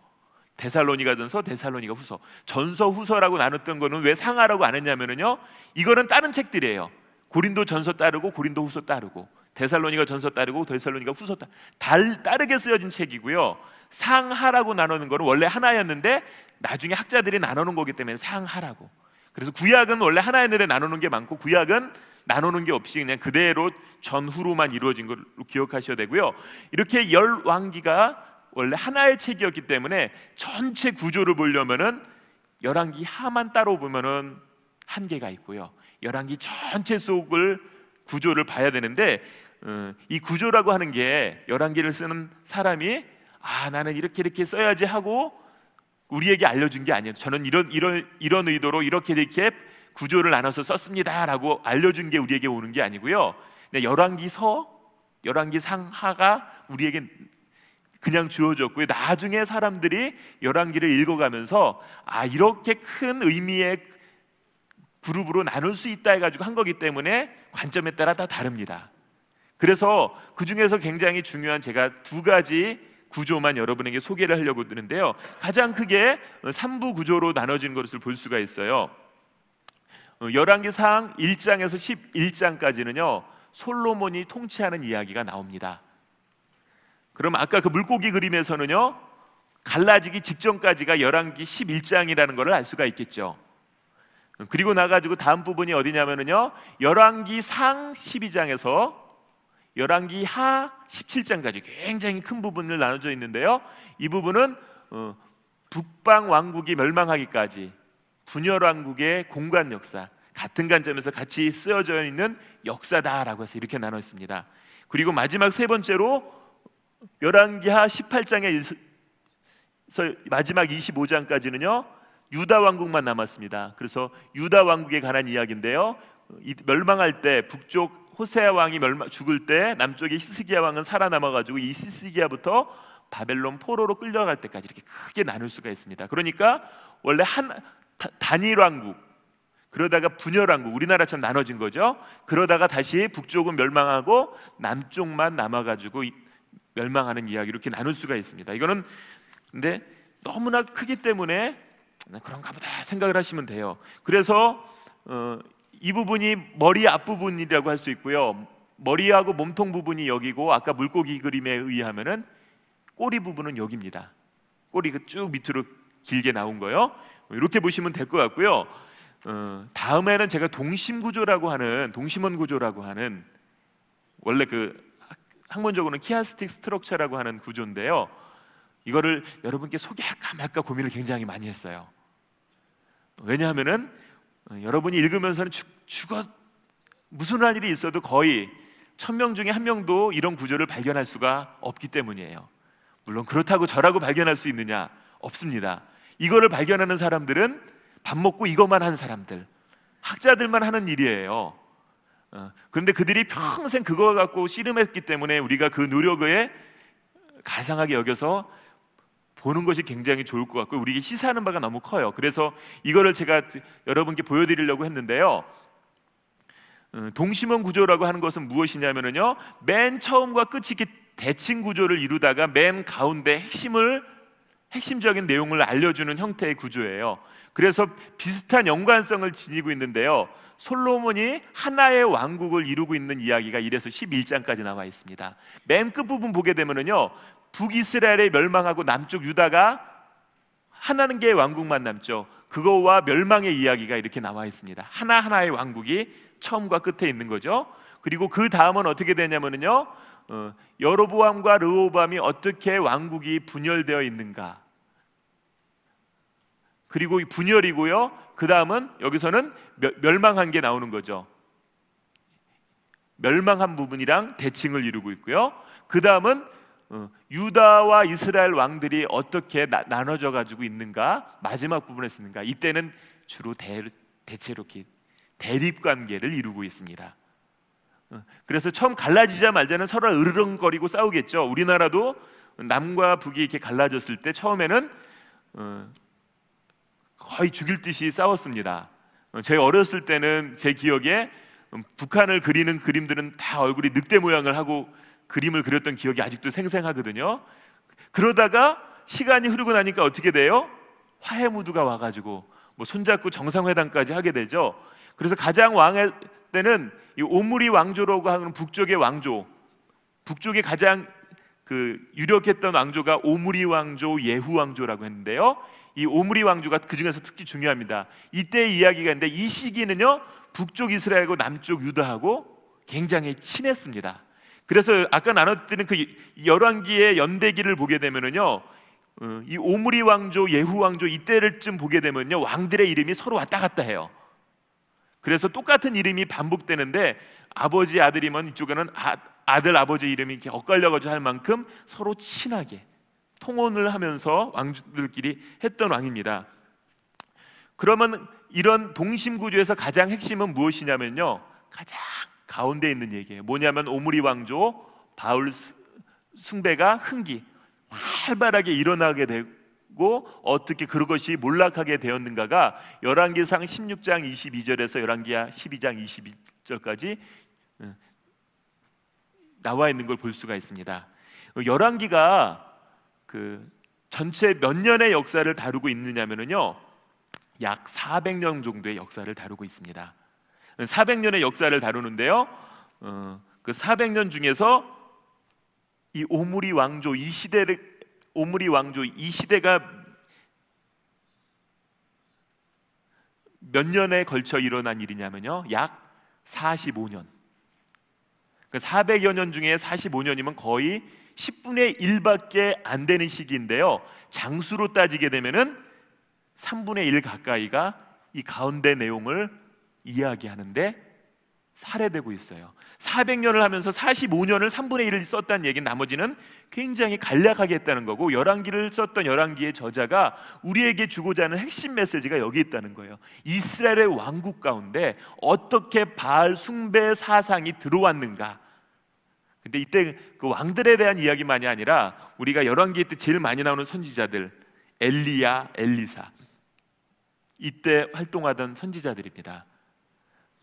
데살로니가전서, 데살로니가 후서, 전서 후서라고 나눴던 거는 왜 상하라고 안 했냐면은요. 이거는 다른 책들이에요. 고린도 전서 따르고 고린도 후서 따르고 데살로니가 전서 따르고 데살로니가 후서 따, 달, 따르게 쓰여진 책이고요. 상하라고 나누는 거는 원래 하나였는데 나중에 학자들이 나누는 거기 때문에 상하라고. 그래서 구약은 원래 하나였는데 나누는 게 많고 구약은 나누는 게 없이 그냥 그대로 전후로만 이루어진 걸로 기억하셔야 되고요. 이렇게 열 왕기가 원래 하나의 책이었기 때문에 전체 구조를 보려면은 열왕기 하만 따로 보면은 한계가 있고요. 열왕기 전체 속을 구조를 봐야 되는데 음, 이 구조라고 하는 게 열왕기를 쓰는 사람이 아 나는 이렇게 이렇게 써야지 하고 우리에게 알려준 게 아니에요. 저는 이런 이런 이런 의도로 이렇게 이렇게 구조를 나눠서 썼습니다라고 알려준 게 우리에게 오는 게 아니고요. 열왕기서 열왕기상하가 우리에게 그냥 주어졌고요. 나중에 사람들이 열왕기를 읽어가면서 아 이렇게 큰 의미의 그룹으로 나눌 수 있다 해가지고 한 거기 때문에 관점에 따라 다 다릅니다. 그래서 그 중에서 굉장히 중요한 제가 두 가지 구조만 여러분에게 소개를 하려고 드는데요. 가장 크게 3부 구조로 나눠진 것을 볼 수가 있어요. 어, 열왕기상 1장에서 11장까지는요. 솔로몬이 통치하는 이야기가 나옵니다. 그럼 아까 그 물고기 그림에서는요. 갈라지기 직전까지가 열왕기 11장이라는 것을 알 수가 있겠죠. 그리고 나가지고 다음 부분이 어디냐면은요. 열왕기 상 12장에서 열왕기 하 17장까지 굉장히 큰 부분을 나눠져 있는데요. 이 부분은 어, 북방 왕국이 멸망하기까지 분열 왕국의 공간 역사 같은 관점에서 같이 쓰여져 있는 역사다라고 해서 이렇게 나눠 있습니다. 그리고 마지막 세 번째로 열왕기하 18장에서 마지막 25장까지는요. 유다 왕국만 남았습니다. 그래서 유다 왕국에 관한 이야기인데요. 멸망할 때 북쪽 호세아 왕이 멸망, 죽을 때 남쪽의 히스기야 왕은 살아남아 가지고 이 히스기야부터 바벨론 포로로 끌려갈 때까지 이렇게 크게 나눌 수가 있습니다. 그러니까 원래 한 단일 왕국 그러다가 분열 왕국 우리나라처럼 나눠진 거죠. 그러다가 다시 북쪽은 멸망하고 남쪽만 남아 가지고 멸망하는 이야기 이렇게 나눌 수가 있습니다. 이거는 근데 너무나 크기 때문에 네, 그런가 보다 생각을 하시면 돼요. 그래서 어, 이 부분이 머리 앞부분이라고 할 수 있고요. 머리하고 몸통 부분이 여기고 아까 물고기 그림에 의하면은 꼬리 부분은 여기입니다. 꼬리 가쭉 그 밑으로 길게 나온 거요. 뭐 이렇게 보시면 될 것 같고요. 어, 다음에는 제가 동심 구조라고 하는 동심원 구조라고 하는 원래 그 학문적으로는 키아스틱 스트럭처라고 하는 구조인데요. 이거를 여러분께 소개할까 말까 고민을 굉장히 많이 했어요. 왜냐하면은 어, 여러분이 읽으면서는 죽, 죽어 무슨 한 일이 있어도 거의 천 명 중에 한 명도 이런 구조를 발견할 수가 없기 때문이에요. 물론 그렇다고 저라고 발견할 수 있느냐 없습니다. 이거를 발견하는 사람들은 밥 먹고 이것만 한 사람들, 학자들만 하는 일이에요. 어, 그런데 그들이 평생 그거 갖고 씨름했기 때문에 우리가 그 노력에 가상하게 여겨서 보는 것이 굉장히 좋을 것 같고 우리에게 시사하는 바가 너무 커요. 그래서 이거를 제가 여러분께 보여드리려고 했는데요. 어, 동심원 구조라고 하는 것은 무엇이냐면요. 맨 처음과 끝이 대칭 구조를 이루다가 맨 가운데 핵심을 핵심적인 내용을 알려주는 형태의 구조예요. 그래서 비슷한 연관성을 지니고 있는데요. 솔로몬이 하나의 왕국을 이루고 있는 이야기가 이래서 11장까지 나와 있습니다. 맨 끝부분 보게 되면은요. 북이스라엘이 멸망하고 남쪽 유다가 하나님의 왕국만 남죠. 그거와 멸망의 이야기가 이렇게 나와 있습니다. 하나하나의 왕국이 처음과 끝에 있는 거죠. 그리고 그 다음은 어떻게 되냐면은요. 어, 여로보암과 르호밤이 어떻게 왕국이 분열되어 있는가. 그리고 분열이고요. 그 다음은 여기서는 멸망한 게 나오는 거죠. 멸망한 부분이랑 대칭을 이루고 있고요. 그 다음은 어, 유다와 이스라엘 왕들이 어떻게 나, 눠져 가지고 있는가 마지막 부분에 쓰는가 이때는 주로 대, 대체로 대립 관계를 이루고 있습니다. 어, 그래서 처음 갈라지자말자는 서로 으르렁거리고 싸우겠죠. 우리나라도 남과 북이 이렇게 갈라졌을 때 처음에는 어, 거의 죽일 듯이 싸웠습니다. 제 어렸을 때는 제 기억에 북한을 그리는 그림들은 다 얼굴이 늑대 모양을 하고 그림을 그렸던 기억이 아직도 생생하거든요. 그러다가 시간이 흐르고 나니까 어떻게 돼요? 화해 무드가 와가지고 뭐 손잡고 정상회담까지 하게 되죠. 그래서 가장 왕의 때는 이 오므리 왕조라고 하는 북쪽의 왕조, 북쪽의 가장 그 유력했던 왕조가 오므리 왕조, 예후 왕조라고 했는데요. 이 오므리 왕조가 그 중에서 특히 중요합니다. 이때 이야기가 있는데 이 시기는요 북쪽 이스라엘과 남쪽 유다하고 굉장히 친했습니다. 그래서 아까 나눴던 그 열왕기의 연대기를 보게 되면은요 어, 이 오므리 왕조, 예후 왕조 이때를쯤 보게 되면요 왕들의 이름이 서로 왔다 갔다 해요. 그래서 똑같은 이름이 반복되는데 아버지 아들이면 이쪽에는 아, 들 아버지 이름이 이렇게 엇갈려가지고 할 만큼 서로 친하게 통혼을 하면서 왕들끼리 했던 왕입니다. 그러면 이런 동심 구조에서 가장 핵심은 무엇이냐면요. 가장 가운데 있는 얘기예요. 뭐냐면 오므리 왕조 바울 숭배가 흥기 활발하게 일어나게 되고 어떻게 그것이 몰락하게 되었는가가 열왕기상 16장 22절에서 열왕기하 12장 22절까지 어, 나와 있는 걸 볼 수가 있습니다. 열왕기가 그 전체 몇 년의 역사를 다루고 있느냐면요. 약 400년 정도의 역사를 다루고 있습니다. 400년의 역사를 다루는데요. 어, 그 400년 중에서 이 오므리 왕조 이 시대를 오므리 왕조 이 시대가 몇 년에 걸쳐 일어난 일이냐면요. 약 45년. 그 400여 년 중에 45년이면 거의 10분의 1밖에 안 되는 시기인데요. 장수로 따지게 되면은 3분의 1 가까이가 이 가운데 내용을 이야기하는데 살해되고 있어요. 400년을 하면서 45년을 3분의 1을 썼다는 얘기는 나머지는 굉장히 간략하게 했다는 거고 열왕기를 썼던 열왕기의 저자가 우리에게 주고자 하는 핵심 메시지가 여기 있다는 거예요. 이스라엘의 왕국 가운데 어떻게 바알 숭배 사상이 들어왔는가? 근데 이때 그 왕들에 대한 이야기만이 아니라 우리가 열왕기때 제일 많이 나오는 선지자들 엘리야, 엘리사 이때 활동하던 선지자들입니다.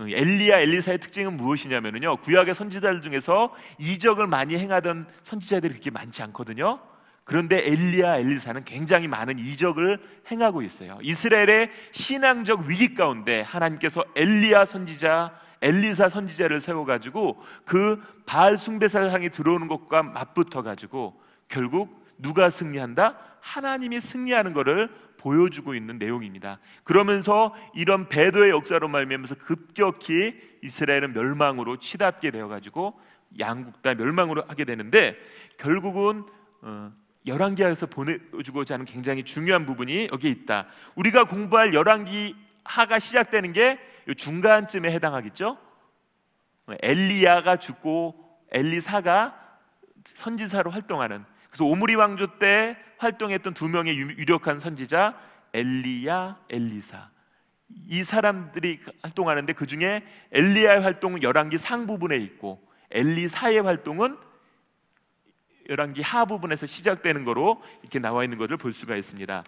엘리야, 엘리사의 특징은 무엇이냐면요 구약의 선지자들 중에서 이적을 많이 행하던 선지자들이 그렇게 많지 않거든요. 그런데 엘리야, 엘리사는 굉장히 많은 이적을 행하고 있어요. 이스라엘의 신앙적 위기 가운데 하나님께서 엘리야 선지자 엘리사 선지자를 세워가지고 그 바알 숭배사상이 들어오는 것과 맞붙어가지고 결국 누가 승리한다? 하나님이 승리하는 것을 보여주고 있는 내용입니다. 그러면서 이런 배도의 역사로 말미암아서 급격히 이스라엘은 멸망으로 치닫게 되어가지고 양국 다 멸망으로 하게 되는데 결국은 어, 열왕기하에서 보내주고자 하는 굉장히 중요한 부분이 여기 있다. 우리가 공부할 열왕기 하가 시작되는 게 중간쯤에 해당하겠죠? 엘리야가 죽고 엘리사가 선지사로 활동하는 그래서 오므리 왕조 때 활동했던 두 명의 유력한 선지자 엘리야, 엘리사 이 사람들이 활동하는데 그 중에 엘리야의 활동은 열왕기 상 부분에 있고 엘리사의 활동은 열왕기 하 부분에서 시작되는 거로 이렇게 나와 있는 것을 볼 수가 있습니다.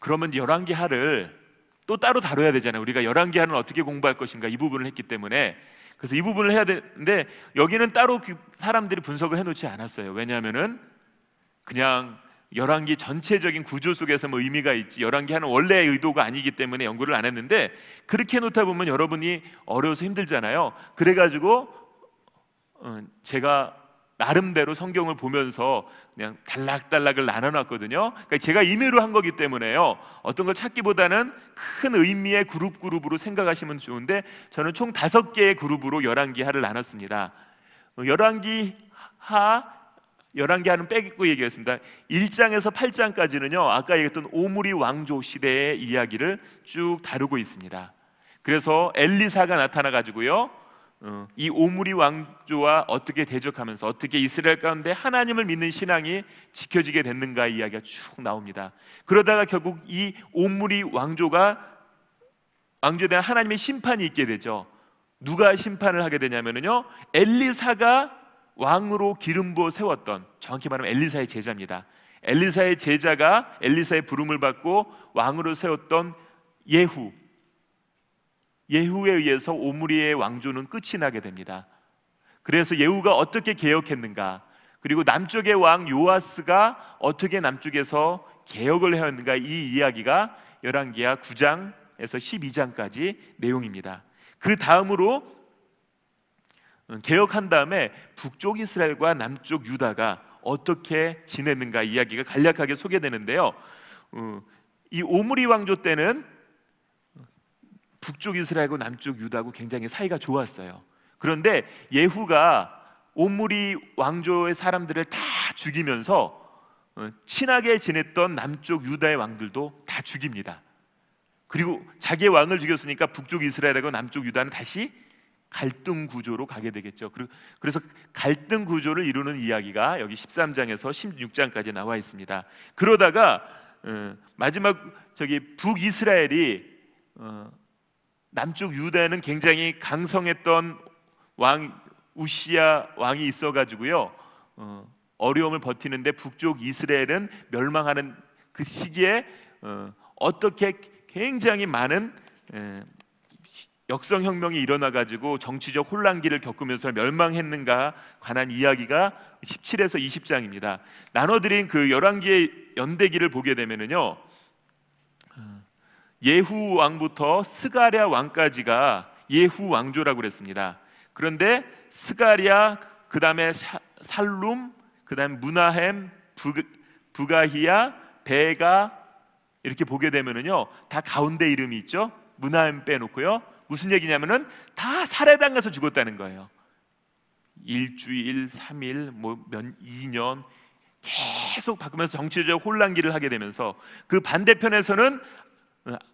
그러면 열왕기 하를 또 따로 다뤄야 되잖아요. 우리가 열한기 하는 어떻게 공부할 것인가 이 부분을 했기 때문에 그래서 이 부분을 해야 되는데 여기는 따로 그 사람들이 분석을 해놓지 않았어요. 왜냐하면은 그냥 열왕기 전체적인 구조 속에서 뭐 의미가 있지 열왕기 하는 원래의 의도가 아니기 때문에 연구를 안 했는데 그렇게 놓다 보면 여러분이 어려워서 힘들잖아요. 그래가지고 어, 제가 나름대로 성경을 보면서 그냥 달락달락을 나눠놨거든요. 그러니까 제가 임의로 한 거기 때문에요. 어떤 걸 찾기보다는 큰 의미의 그룹 그룹으로 생각하시면 좋은데 저는 총 다섯 개의 그룹으로 열왕기하를 나눴습니다. 어, 열왕기하 열왕기하는 빼고 얘기했습니다. 1장에서 8장까지는요. 아까 얘기했던 오므리 왕조 시대의 이야기를 쭉 다루고 있습니다. 그래서 엘리사가 나타나 가지고요. 어, 이 오므리 왕조와 어떻게 대적하면서 어떻게 이스라엘 가운데 하나님을 믿는 신앙이 지켜지게 됐는가 이야기가 쭉 나옵니다. 그러다가 결국 이 오므리 왕조가 왕조에 대한 하나님의 심판이 있게 되죠. 누가 심판을 하게 되냐면요. 엘리사가 왕으로 기름 부어 세웠던 정확히 말하면 엘리사의 제자입니다. 엘리사의 제자가 엘리사의 부름을 받고 왕으로 세웠던 예후 예후에 의해서 오므리의 왕조는 끝이 나게 됩니다. 그래서 예후가 어떻게 개혁했는가? 그리고 남쪽의 왕 요아스가 어떻게 남쪽에서 개혁을 해는가이 이야기가 열왕기하 9장에서 12장까지 내용입니다. 그 다음으로 개혁한 다음에 북쪽 이스라엘과 남쪽 유다가 어떻게 지냈는가 이야기가 간략하게 소개되는데요. 어, 이 오므리 왕조 때는 북쪽 이스라엘과 남쪽 유다하고 굉장히 사이가 좋았어요. 그런데 예후가 온무리 왕조의 사람들을 다 죽이면서 어, 친하게 지냈던 남쪽 유다의 왕들도 다 죽입니다. 그리고 자기의 왕을 죽였으니까 북쪽 이스라엘하고 남쪽 유다는 다시 갈등 구조로 가게 되겠죠. 그래서 갈등 구조를 이루는 이야기가 여기 13장에서 16장까지 나와 있습니다. 그러다가 어, 마지막 저기 북이스라엘이 어, 남쪽 유대에는 굉장히 강성했던 왕우시아 왕이 있어가지고요 어, 어려움을 버티는데 북쪽 이스라엘은 멸망하는 그 시기에 어, 어떻게 굉장히 많은 에, 예, 역성혁명이 일어나가지고 정치적 혼란기를 겪으면서 멸망했는가 관한 이야기가 17에서 20장입니다. 나눠드린 그 열왕기의 연대기를 보게 되면은요, 예후 왕부터 스가랴 왕까지가 예후 왕조라고 그랬습니다. 그런데 스가랴 그 다음에 살룸 그 다음 에 문하햄 부, 가히야 베가 이렇게 보게 되면은요 다 가운데 이름이 있죠. 문하햄 빼놓고요 무슨 얘기냐면은 다 살해당해서 죽었다는 거예요. 일주일, 삼일, 뭐몇 2년 계속 바꾸면서 정치적 혼란기를 하게 되면서 그 반대편에서는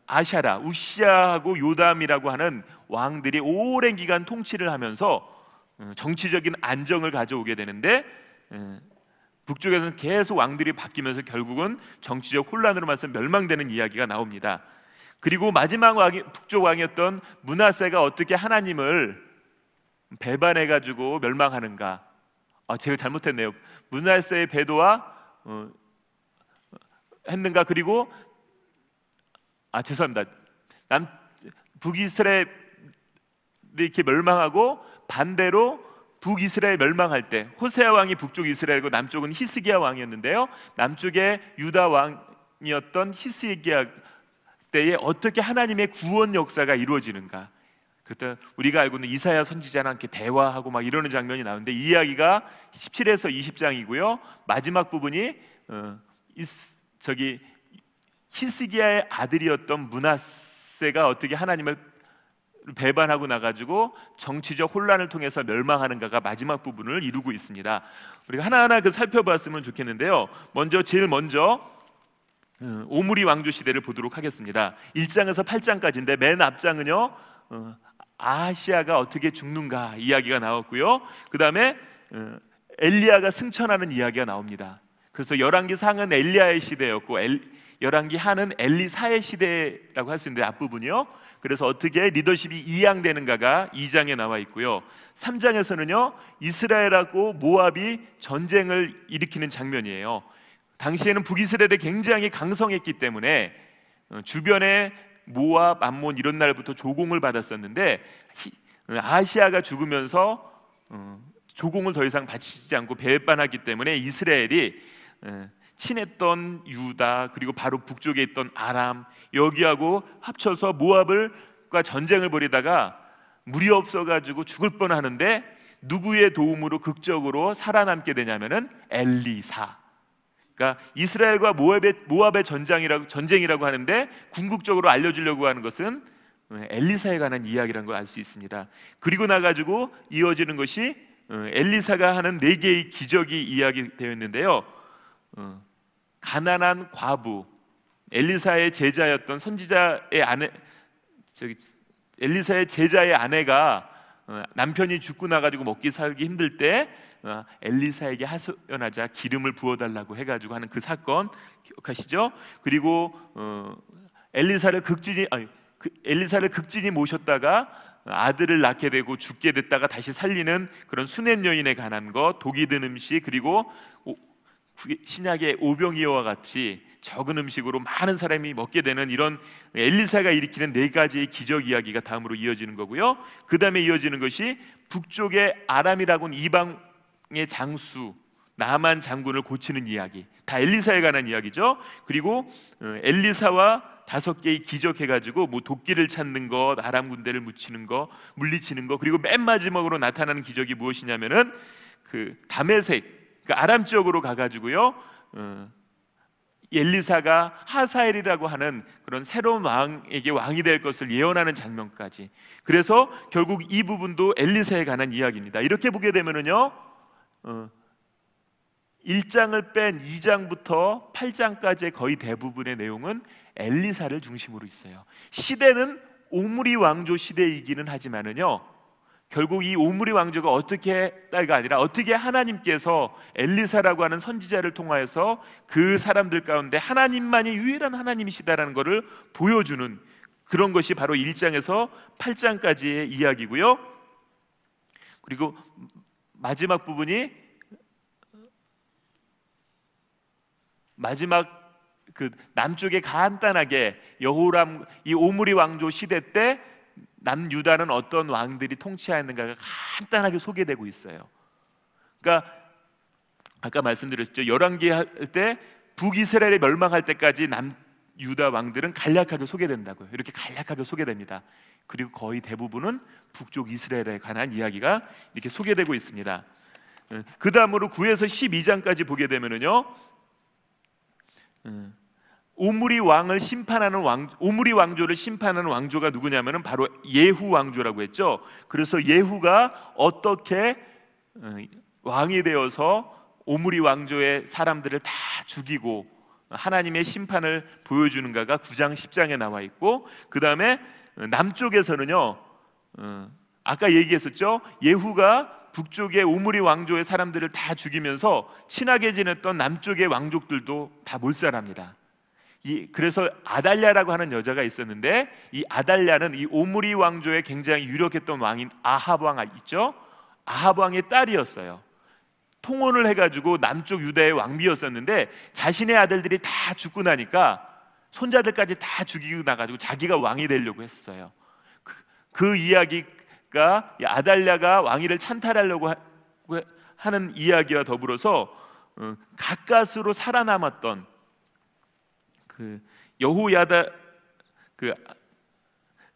아샤라, 우시아하고 요담이라고 하는 왕들이 오랜 기간 통치를 하면서 음, 정치적인 안정을 가져오게 되는데 음, 북쪽에서는 계속 왕들이 바뀌면서 결국은 정치적 혼란으로 말서 멸망되는 이야기가 나옵니다. 그리고 마지막 왕이, 북쪽 왕이었던 문하세가 어떻게 하나님을 배반해 가지고 멸망하는가? 아, 제가 잘못했네요. 문하세의 배도와 어, 했는가? 그리고 아 죄송합니다. 남 북이스라엘이 이렇게 멸망하고 반대로 북이스라엘 멸망할 때 호세아 왕이 북쪽 이스라엘이고 남쪽은 히스기야 왕이었는데요. 남쪽에 유다 왕이었던 히스기야 때에 어떻게 하나님의 구원 역사가 이루어지는가? 그때 우리가 알고 있는 이사야 선지자랑 이렇게 대화하고 막 이러는 장면이 나오는데 이 이야기가 17에서 20장이고요. 마지막 부분이 어, 저기 히스기야의 아들이었던 문하세가 어떻게 하나님을 배반하고 나가지고 정치적 혼란을 통해서 멸망하는가가 마지막 부분을 이루고 있습니다. 우리가 하나하나 그 살펴봤으면 좋겠는데요. 먼저 제일 먼저 어, 오므리 왕조 시대를 보도록 하겠습니다. 1장에서 8장까지인데 맨 앞장은요. 어, 아시아가 어떻게 죽는가 이야기가 나왔고요. 그다음에 어, 엘리야가 승천하는 이야기가 나옵니다. 그래서 열왕기상은 엘리야의 시대였고 엘, 열왕기 하는 엘리사의 시대라고 할 수 있는데 앞부분이요. 그래서 어떻게 리더십이 이양되는가가 2장에 나와 있고요. 3장에서는요. 이스라엘하고 모압이 전쟁을 일으키는 장면이에요. 당시에는 북이스라엘이 굉장히 강성했기 때문에 어, 주변에 모압, 암몬 이런 날부터 조공을 받았었는데 어, 아시아가 죽으면서 어, 조공을 더 이상 바치지 않고 배반하기 때문에 이스라엘이 친했던 유다 그리고 바로 북쪽에 있던 아람 여기하고 합쳐서 모압을과 전쟁을 벌이다가 물이 없어가지고 죽을 뻔하는데 누구의 도움으로 극적으로 살아남게 되냐면은 엘리사. 그러니까 이스라엘과 모압의, 모압의 전쟁이라고, 전쟁이라고 하는데 궁극적으로 알려주려고 하는 것은 엘리사에 관한 이야기라는 걸 알 수 있습니다. 그리고 나가지고 이어지는 것이 어, 엘리사가 하는 네 개의 기적이 이야기되어 있는데요. 어, 가난한 과부 엘리사의 제자였던 선지자의 아내 저기 엘리사의 제자의 아내가 어, 남편이 죽고 나가지고 먹기 살기 힘들 때 어, 엘리사에게 하소연하자 기름을 부어달라고 해가지고 하는 그 사건 기억하시죠? 그리고 어, 엘리사를 극진히 아니, 그, 엘리사를 극진히 모셨다가 아들을 낳게 되고 죽게 됐다가 다시 살리는 그런 순냄 여인에 관한 것, 독이 든 음식 그리고 신약의 오병이어와 같이 적은 음식으로 많은 사람이 먹게 되는 이런 엘리사가 일으키는 네 가지의 기적 이야기가 다음으로 이어지는 거고요. 그 다음에 이어지는 것이 북쪽의 아람이라고는 이방의 장수 나만 장군을 고치는 이야기. 다 엘리사에 관한 이야기죠. 그리고 어, 엘리사와 다섯 개의 기적해 가지고 뭐 도끼를 찾는 것, 아람 군대를 묻히는 것, 물리치는 것, 그리고 맨 마지막으로 나타나는 기적이 무엇이냐면은 그 담에색 그러니까 아람 지역으로 가가지고요. 어, 엘리사가 하사엘이라고 하는 그런 새로운 왕에게 왕이 될 것을 예언하는 장면까지. 그래서 결국 이 부분도 엘리사에 관한 이야기입니다. 이렇게 보게 되면은요. 1장을 어, 뺀 2장부터 8장까지의 거의 대부분의 내용은 엘리사를 중심으로 있어요. 시대는 오므리 왕조 시대이기는 하지만은요. 결국 이 오므리 왕조가 어떻게 딸가 아니라 어떻게 하나님께서 엘리사라고 하는 선지자를 통하여서 그 사람들 가운데 하나님만이 유일한 하나님이시다라는 것을 보여주는 그런 것이 바로 1장에서 8장까지의 이야기고요. 그리고 마지막 부분이 마지막 그 남쪽에 간단하게 여호람 이 오므리 왕조 시대 때 남유다는 어떤 왕들이 통치하였는가가 간단하게 소개되고 있어요. 그러니까 아까 말씀드렸죠. 열왕기 할 때 북이스라엘이 멸망할 때까지 남유다 왕들은 간략하게 소개된다고요. 이렇게 간략하게 소개됩니다. 그리고 거의 대부분은 북쪽 이스라엘에 관한 이야기가 이렇게 소개되고 있습니다. 음, 그 다음으로 9에서 12장까지 보게 되면은요. 음. 오므리 왕을 심판하는 왕 오므리 왕조를 심판하는 왕조가 누구냐면은 바로 예후 왕조라고 했죠. 그래서 예후가 어떻게 어, 왕이 되어서 오므리 왕조의 사람들을 다 죽이고 하나님의 심판을 보여주는가가 9장 10장에 나와 있고 그 다음에 남쪽에서는요 어, 아까 얘기했었죠 예후가 북쪽의 오므리 왕조의 사람들을 다 죽이면서 친하게 지냈던 남쪽의 왕족들도 다 몰살합니다. 이, 그래서 아달랴라고 하는 여자가 있었는데 이 아달랴는 이 오므리 왕조에 굉장히 유력했던 왕인 아합 왕 아, 있죠? 아합 왕의 딸이었어요. 통혼을 해가지고 남쪽 유대의 왕비였었는데 자신의 아들들이 다 죽고 나니까 손자들까지 다 죽이고 나가지고 자기가 왕이 되려고 했어요. 그, 그 이야기가 아달랴가 왕위를 찬탈하려고 하, 하는 이야기와 더불어서 음, 가까스로 살아남았던 그 여호야다 그,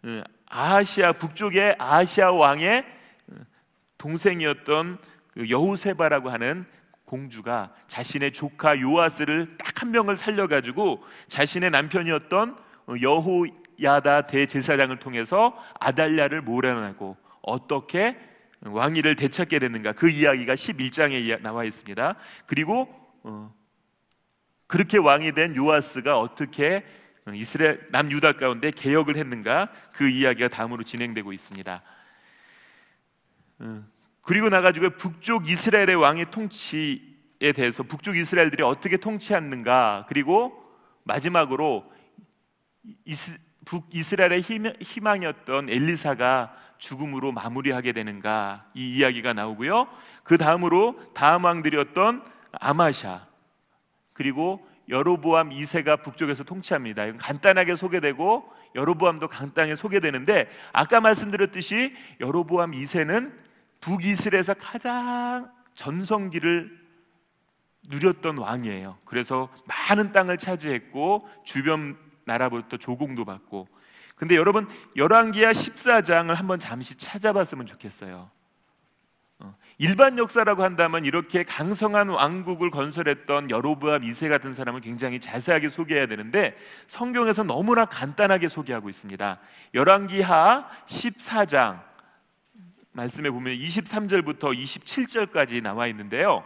그 아시아 북쪽의 아시아 왕의 어, 동생이었던 그 여호세바라고 하는 공주가 자신의 조카 요아스를 딱 한 명을 살려가지고 자신의 남편이었던 여호야다 대제사장을 통해서 아달랴를 몰아내고 어떻게 왕위를 되찾게 되는가 그 이야기가 11장에 나와 있습니다. 그리고 어, 그렇게 왕이 된 요아스가 어떻게 이스라엘 남유다 가운데 개혁을 했는가 그 이야기가 다음으로 진행되고 있습니다. 음, 그리고 나가지고 북쪽 이스라엘의 왕의 통치에 대해서 북쪽 이스라엘들이 어떻게 통치했는가 그리고 마지막으로 이스, 북 이스라엘의 희망이었던 엘리사가 죽음으로 마무리하게 되는가 이 이야기가 나오고요. 그 다음으로 다음 왕들이었던 아마샤 그리고 여로보암 2세가 북쪽에서 통치합니다. 이건 간단하게 소개되고 여로보암도 간단히 소개되는데 아까 말씀드렸듯이 여로보암 2세는 북이스라엘에서 가장 전성기를 누렸던 왕이에요. 그래서 많은 땅을 차지했고 주변 나라부터 조공도 받고. 근데 여러분 열왕기하 14장을 한번 잠시 찾아봤으면 좋겠어요. 일반 역사라고 한다면 이렇게 강성한 왕국을 건설했던 여로보암 이세 같은 사람을 굉장히 자세하게 소개해야 되는데 성경에서 너무나 간단하게 소개하고 있습니다. 열왕기하 14장 말씀에 보면 23절부터 27절까지 나와 있는데요.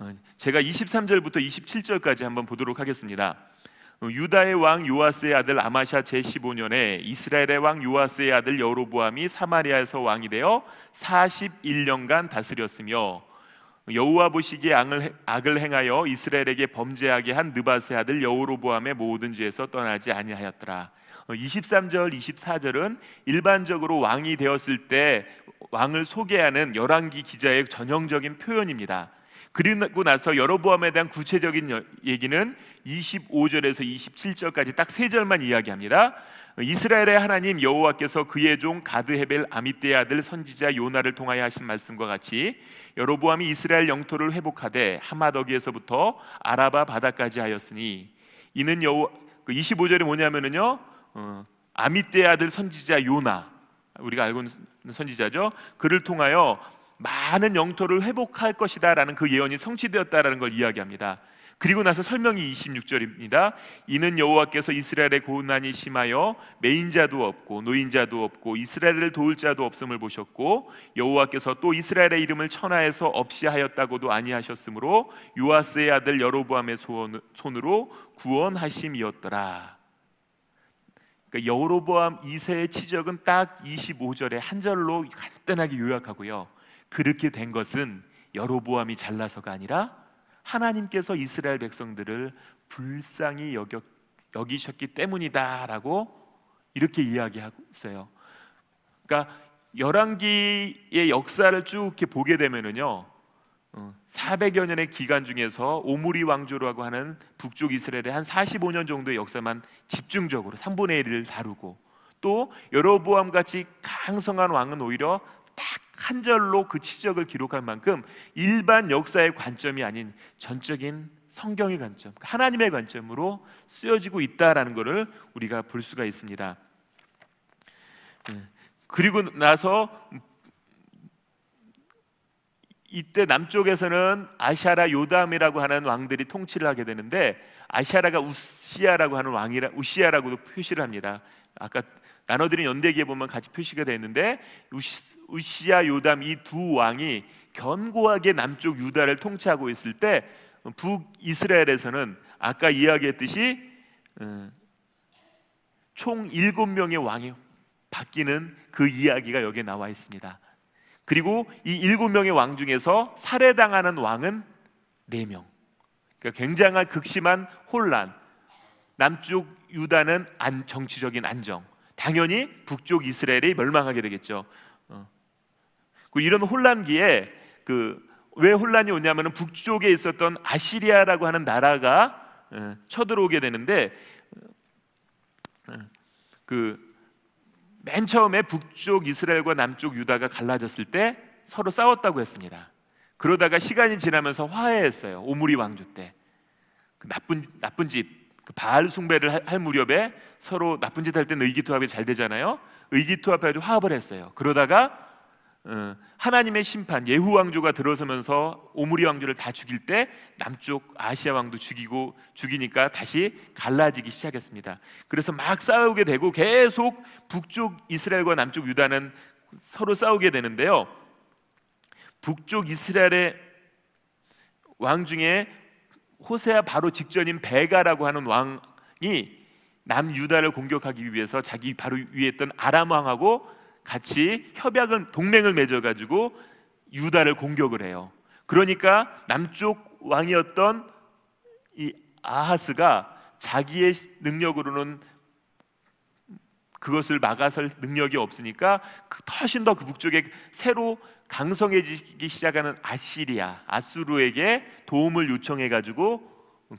어, 제가 23절부터 27절까지 한번 보도록 하겠습니다. 유다의 왕 요아스의 아들 아마샤 제15년에 이스라엘의 왕 요아스의 아들 여로보암이 사마리아에서 왕이 되어 41년간 다스렸으며 여호와 보시기에 악을, 행하여 이스라엘에게 범죄하게 한 느바스의 아들 여호로보암의 모든 죄에서 떠나지 아니하였더라 23절 어, 24절은 일반적으로 왕이 되었을 때 왕을 소개하는 열왕기 기자의 전형적인 표현입니다 그리고 나서 여로보암에 대한 구체적인 얘기는 25절에서 27절까지 딱 세 절만 이야기합니다. 이스라엘의 하나님 여호와께서 그의 종 가드헤벨 아미떼의 아들 선지자 요나를 통하여 하신 말씀과 같이 여로보암이 이스라엘 영토를 회복하되 하마더기에서부터 아라바 바다까지 하였으니 이는 여호 25절이 그 뭐냐면은요. 어, 아미떼의 아들 선지자 요나 우리가 알고 있는 선지자죠. 그를 통하여 많은 영토를 회복할 것이다라는 그 예언이 성취되었다라는 걸 이야기합니다. 그리고 나서 설명이 26절입니다. 이는 여호와께서 이스라엘의 고난이 심하여 매인자도 없고 노인자도 없고 이스라엘을 도울 자도 없음을 보셨고 여호와께서 또 이스라엘의 이름을 천하에서 없이 하였다고도 아니하셨으므로 요아스의 아들 여로보암의 손으로 구원하심이었더라. 그러니까 여로보암 2세의 치적은 딱 25절에 한 절로 간단하게 요약하고요. 그렇게 된 것은 여로보암이 잘나서가 아니라 하나님께서 이스라엘 백성들을 불쌍히 여겨, 여기셨기 때문이다라고 이렇게 이야기했어요. 그러니까 열왕기의 역사를 쭉 이렇게 보게 되면은요. 400여 어, 년의 기간 중에서 오므리 왕조라고 하는 북쪽 이스라엘의 한 45년 정도의 역사만 집중적으로 3분의 1을 다루고 또 여로보암 같이 강성한 왕은 오히려 딱한 절로 그 치적을 기록한 만큼 일반 역사의 관점이 아닌 전적인 성경의 관점, 그러니까 하나님의 관점으로 쓰여지고 있다라는 것을 우리가 볼 수가 있습니다. 예, 그리고 나서 이때 남쪽에서는 아시아라 요담이라고 하는 왕들이 통치를 하게 되는데 아시아라가 우시아라고 하는 왕이라 우시아라고도 표시를 합니다. 아까 나눠드린 연대기에 보면 같이 표시가 되어 있는데 우시, 우시아 요담 이 두 왕이 견고하게 남쪽 유다를 통치하고 있을 때 북이스라엘에서는 아까 이야기했듯이 어, 총 7명의 왕이 바뀌는 그 이야기가 여기에 나와 있습니다. 그리고 이 7명의 왕 중에서 살해당하는 왕은 4명. 그러니까 굉장한 극심한 혼란. 남쪽 유다는 안, 정치적인 안정. 당연히 북쪽 이스라엘이 멸망하게 되겠죠. 뭐 이런 혼란기에 그 왜 혼란이 오냐면은 북쪽에 있었던 아시리아라고 하는 나라가 예, 쳐들어오게 되는데 예, 그맨 처음에 북쪽 이스라엘과 남쪽 유다가 갈라졌을 때 서로 싸웠다고 했습니다. 그러다가 시간이 지나면서 화해했어요. 오므리 왕조 때. 그 나쁜 나쁜 짓, 그 바알 숭배를 할 무렵에 서로 나쁜 짓할 때는 의기투합이 잘 되잖아요. 의기투합해가 화합을 했어요. 그러다가 어, 하나님의 심판 예후 왕조가 들어서면서 오므리 왕조를 다 죽일 때 남쪽 아시아 왕도 죽이고 죽이니까 다시 갈라지기 시작했습니다. 그래서 막 싸우게 되고 계속 북쪽 이스라엘과 남쪽 유다는 서로 싸우게 되는데요. 북쪽 이스라엘의 왕 중에 호세아 바로 직전인 베가라고 하는 왕이 남 유다를 공격하기 위해서 자기 바로 위에 있던 아람 왕하고 같이 협약을 동맹을 맺어 가지고 유다를 공격을 해요. 그러니까 남쪽 왕이었던 이 아하스가 자기의 능력으로는 그것을 막아설 능력이 없으니까 그 훨씬 더 그 북쪽에 새로 강성해지기 시작하는 아시리아, 아수르에게 도움을 요청해 가지고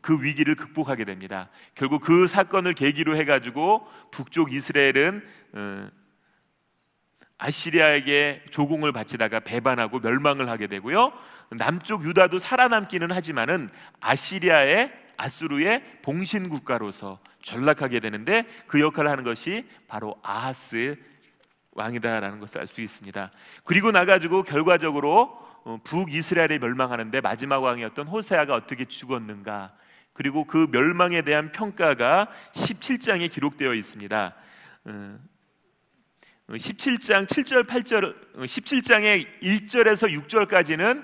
그 위기를 극복하게 됩니다. 결국 그 사건을 계기로 해 가지고 북쪽 이스라엘은 어, 아시리아에게 조공을 바치다가 배반하고 멸망을 하게 되고요. 남쪽 유다도 살아남기는 하지만은 아시리아의 아수르의 봉신 국가로서 전락하게 되는데 그 역할을 하는 것이 바로 아하스 왕이다라는 것을 알 수 있습니다. 그리고 나가지고 결과적으로 어, 북이스라엘이 멸망하는데 마지막 왕이었던 호세아가 어떻게 죽었는가 그리고 그 멸망에 대한 평가가 17장에 기록되어 있습니다. 어, 17장 7절 8절 17장의 어, 1절에서 6절까지는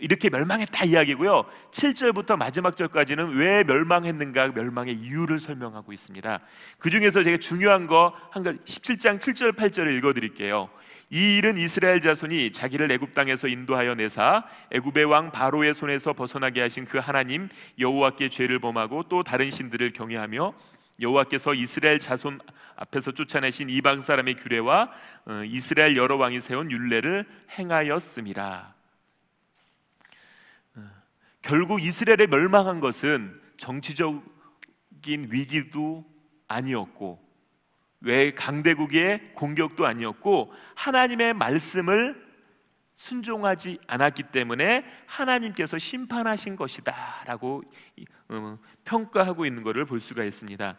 이렇게 멸망했다 이야기고요. 7절부터 마지막 절까지는 왜 멸망했는가 멸망의 이유를 설명하고 있습니다. 그중에서 제가 중요한 거한 가지 17장 7절 8절을 읽어 드릴게요. 이 일은 이스라엘 자손이 자기를 애굽 땅에서 인도하여 내사 애굽의 왕 바로의 손에서 벗어나게 하신 그 하나님 여호와께 죄를 범하고 또 다른 신들을 경외하며 여호와께서 이스라엘 자손 앞에서 쫓아내신 이방 사람의 규례와 어, 이스라엘 여러 왕이 세운 율례를 행하였음이라. 어, 결국 이스라엘의 멸망한 것은 정치적인 위기도 아니었고 왜 강대국의 공격도 아니었고 하나님의 말씀을 순종하지 않았기 때문에 하나님께서 심판하신 것이다라고 어, 평가하고 있는 것을 볼 수가 있습니다.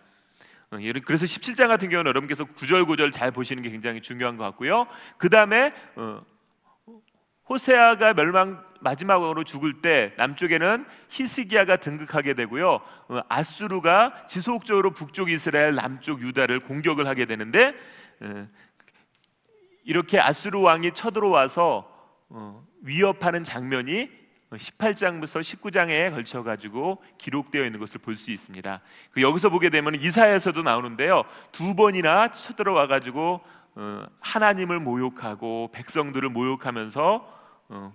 어, 그래서 17장 같은 경우는 여러분께서 구절구절 잘 보시는 게 굉장히 중요한 것 같고요. 그 다음에 어, 호세아가 멸망 마지막으로 죽을 때 남쪽에는 히스기야가 등극하게 되고요. 어, 아수르가 지속적으로 북쪽 이스라엘, 남쪽 유다를 공격을 하게 되는데 이렇게 아수르 왕이 쳐들어와서 위협하는 장면이 18장부터 19장에 걸쳐 가지고 기록되어 있는 것을 볼 수 있습니다. 그 여기서 보게 되면 이사야에서도 나오는데요. 두 번이나 쳐들어와 가지고 어, 하나님을 모욕하고 백성들을 모욕하면서 어,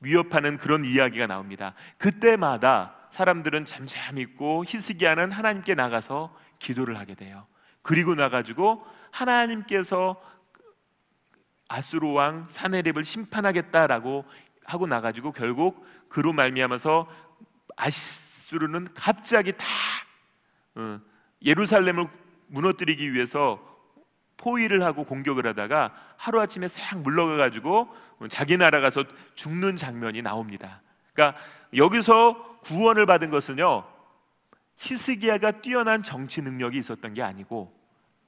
위협하는 그런 이야기가 나옵니다. 그때마다 사람들은 잠잠 있고 히스기야는 하나님께 나가서 기도를 하게 돼요. 그리고 나가지고 하나님께서 아수르 왕 사네립을 심판하겠다라고 하고 나가지고 결국 그로 말미암아서 아시스르는 갑자기 다 어, 예루살렘을 무너뜨리기 위해서 포위를 하고 공격을 하다가 하루아침에 싹 물러가 가지고 자기 나라 가서 죽는 장면이 나옵니다. 그러니까 여기서 구원을 받은 것은요. 히스기야가 뛰어난 정치 능력이 있었던 게 아니고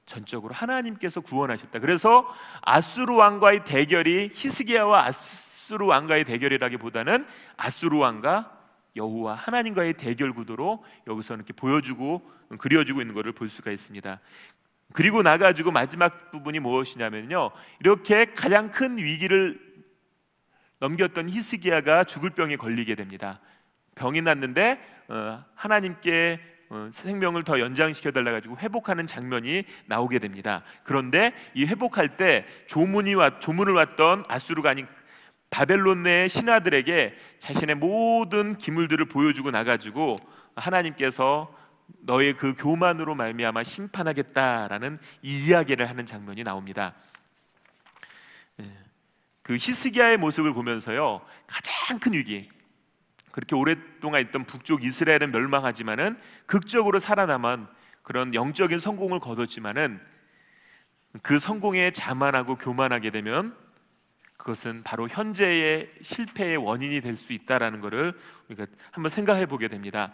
전적으로 하나님께서 구원하셨다. 그래서 아수르 왕과의 대결이 히스기야와 아스 아수르 왕과의 대결이라기보다는 아수르 왕과 여호와 하나님과의 대결 구도로 여기서 이렇게 보여주고 그려지고 있는 것을 볼 수가 있습니다. 그리고 나가지고 마지막 부분이 무엇이냐면요. 이렇게 가장 큰 위기를 넘겼던 히스기야가 죽을 병에 걸리게 됩니다. 병이 났는데 어, 하나님께 어, 생명을 더 연장시켜 달라 가지고 회복하는 장면이 나오게 됩니다. 그런데 이 회복할 때 조문이 왔 조문을 왔던 아수르가 아닌 바벨론 내 신하들에게 자신의 모든 기물들을 보여주고 나가지고 하나님께서 너의 그 교만으로 말미암아 심판하겠다라는 이야기를 하는 장면이 나옵니다. 예, 그 히스기야의 모습을 보면서요 가장 큰 위기 그렇게 오랫동안 있던 북쪽 이스라엘은 멸망하지만은 극적으로 살아남은 그런 영적인 성공을 거뒀지만은 그 성공에 자만하고 교만하게 되면 그것은 바로 현재의 실패의 원인이 될 수 있다라는 것을 우리가 한번 생각해 보게 됩니다.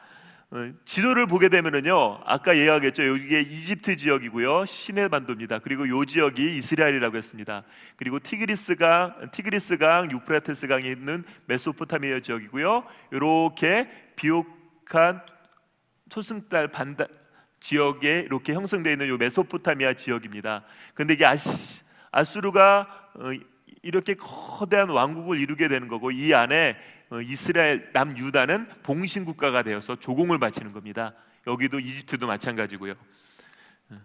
어, 지도를 보게 되면은요, 아까 예약했죠. 여기에 이집트 지역이고요, 시내반도입니다. 그리고 요 지역이 이스라엘이라고 했습니다. 그리고 티그리스강, 티그리스강, 유프라테스강이 있는 메소포타미아 지역이고요. 이렇게 비옥한 초승달 반달 지역에 이렇게 형성되어 있는 요 메소포타미아 지역입니다. 근데 이게 아시, 아수르가 어, 이렇게 거대한 왕국을 이루게 되는 거고 이 안에 어, 이스라엘 남유다는 봉신 국가가 되어서 조공을 바치는 겁니다. 여기도 이집트도 마찬가지고요. 어.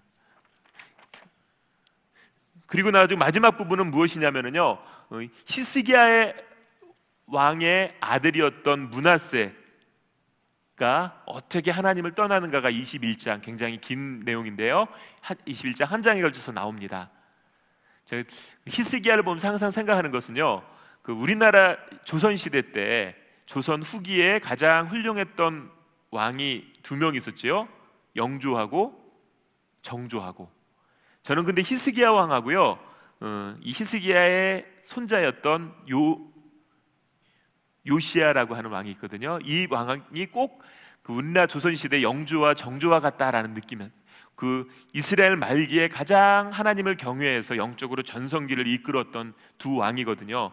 그리고 나중 마지막 부분은 무엇이냐면은요. 어, 히스기야의 왕의 아들이었던 문하세가 어떻게 하나님을 떠나는가가 21장 굉장히 긴 내용인데요. 21장 한 장에 걸쳐서 나옵니다. 제가 히스기야를 보면서 항상 생각하는 것은요. 그 우리나라 조선 시대 때 조선 후기에 가장 훌륭했던 왕이 두 명 있었지요. 영조하고 정조하고. 저는 근데 히스기야 왕하고요. 어, 이 히스기야의 손자였던 요 요시야라고 하는 왕이 있거든요. 이 왕이 꼭그 운나 조선 시대 영조와 정조와 같다라는 느낌은 그 이스라엘 말기에 가장 하나님을 경외해서 영적으로 전성기를 이끌었던 두 왕이거든요.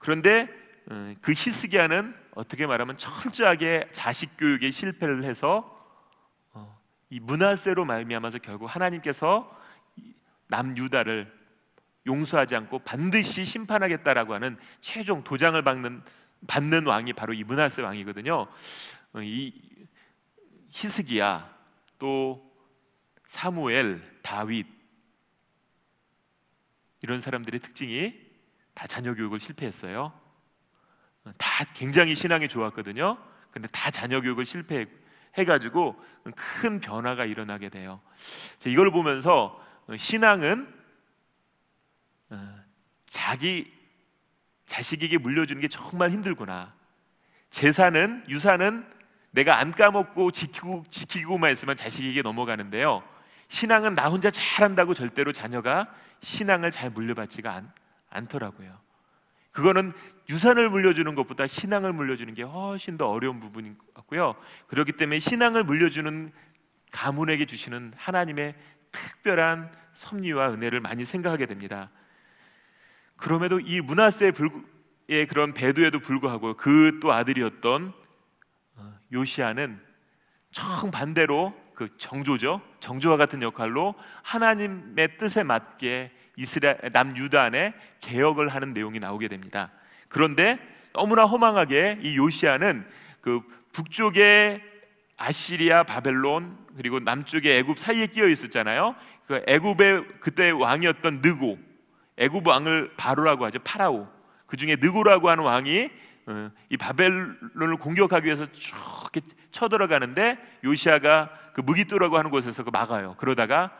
그런데 어, 그 히스기야는 어떻게 말하면 철저하게 자식 교육에 실패를 해서 어, 이 문화세로 말미암아서 결국 하나님께서 남유다를 용서하지 않고 반드시 심판하겠다라고 하는 최종 도장을 받는 받는 왕이 바로 이 문하세 왕이거든요. 어, 이 히스기야 또 사무엘, 다윗 이런 사람들의 특징이 다 자녀 교육을 실패했어요. 다 굉장히 신앙이 좋았거든요. 근데 다 자녀 교육을 실패해가지고 큰 변화가 일어나게 돼요. 이걸 보면서 신앙은 어, 자기 자식에게 물려주는 게 정말 힘들구나. 재산은 유산은 내가 안 까먹고 지키고 지키고만 있으면 자식에게 넘어가는데요. 신앙은 나 혼자 잘한다고 절대로 자녀가 신앙을 잘 물려받지가 않, 않더라고요. 그거는 유산을 물려주는 것보다 신앙을 물려주는 게 훨씬 더 어려운 부분인 것 같고요. 그렇기 때문에 신앙을 물려주는 가문에게 주시는 하나님의 특별한 섭리와 은혜를 많이 생각하게 됩니다. 그럼에도 이 문하세의 그런 배도에도 불구하고 그 또 아들이었던 어, 요시아는 정반대로 그 정조죠. 정조와 같은 역할로 하나님의 뜻에 맞게 이스라엘 남유다 안에 개혁을 하는 내용이 나오게 됩니다. 그런데 너무나 허망하게 이 요시아는 그 북쪽에 아시리아, 바벨론 그리고 남쪽에 애굽 사이에 끼어 있었잖아요. 그 애굽의 그때 왕이었던 느고, 애굽 왕을 바로라고 하죠. 파라오. 그 중에 느고라고 하는 왕이 어, 이 바벨론을 공격하기 위해서 쭉 쳐들어가는데 요시아가 그 무기뚜라고 하는 곳에서 그 막아요. 그러다가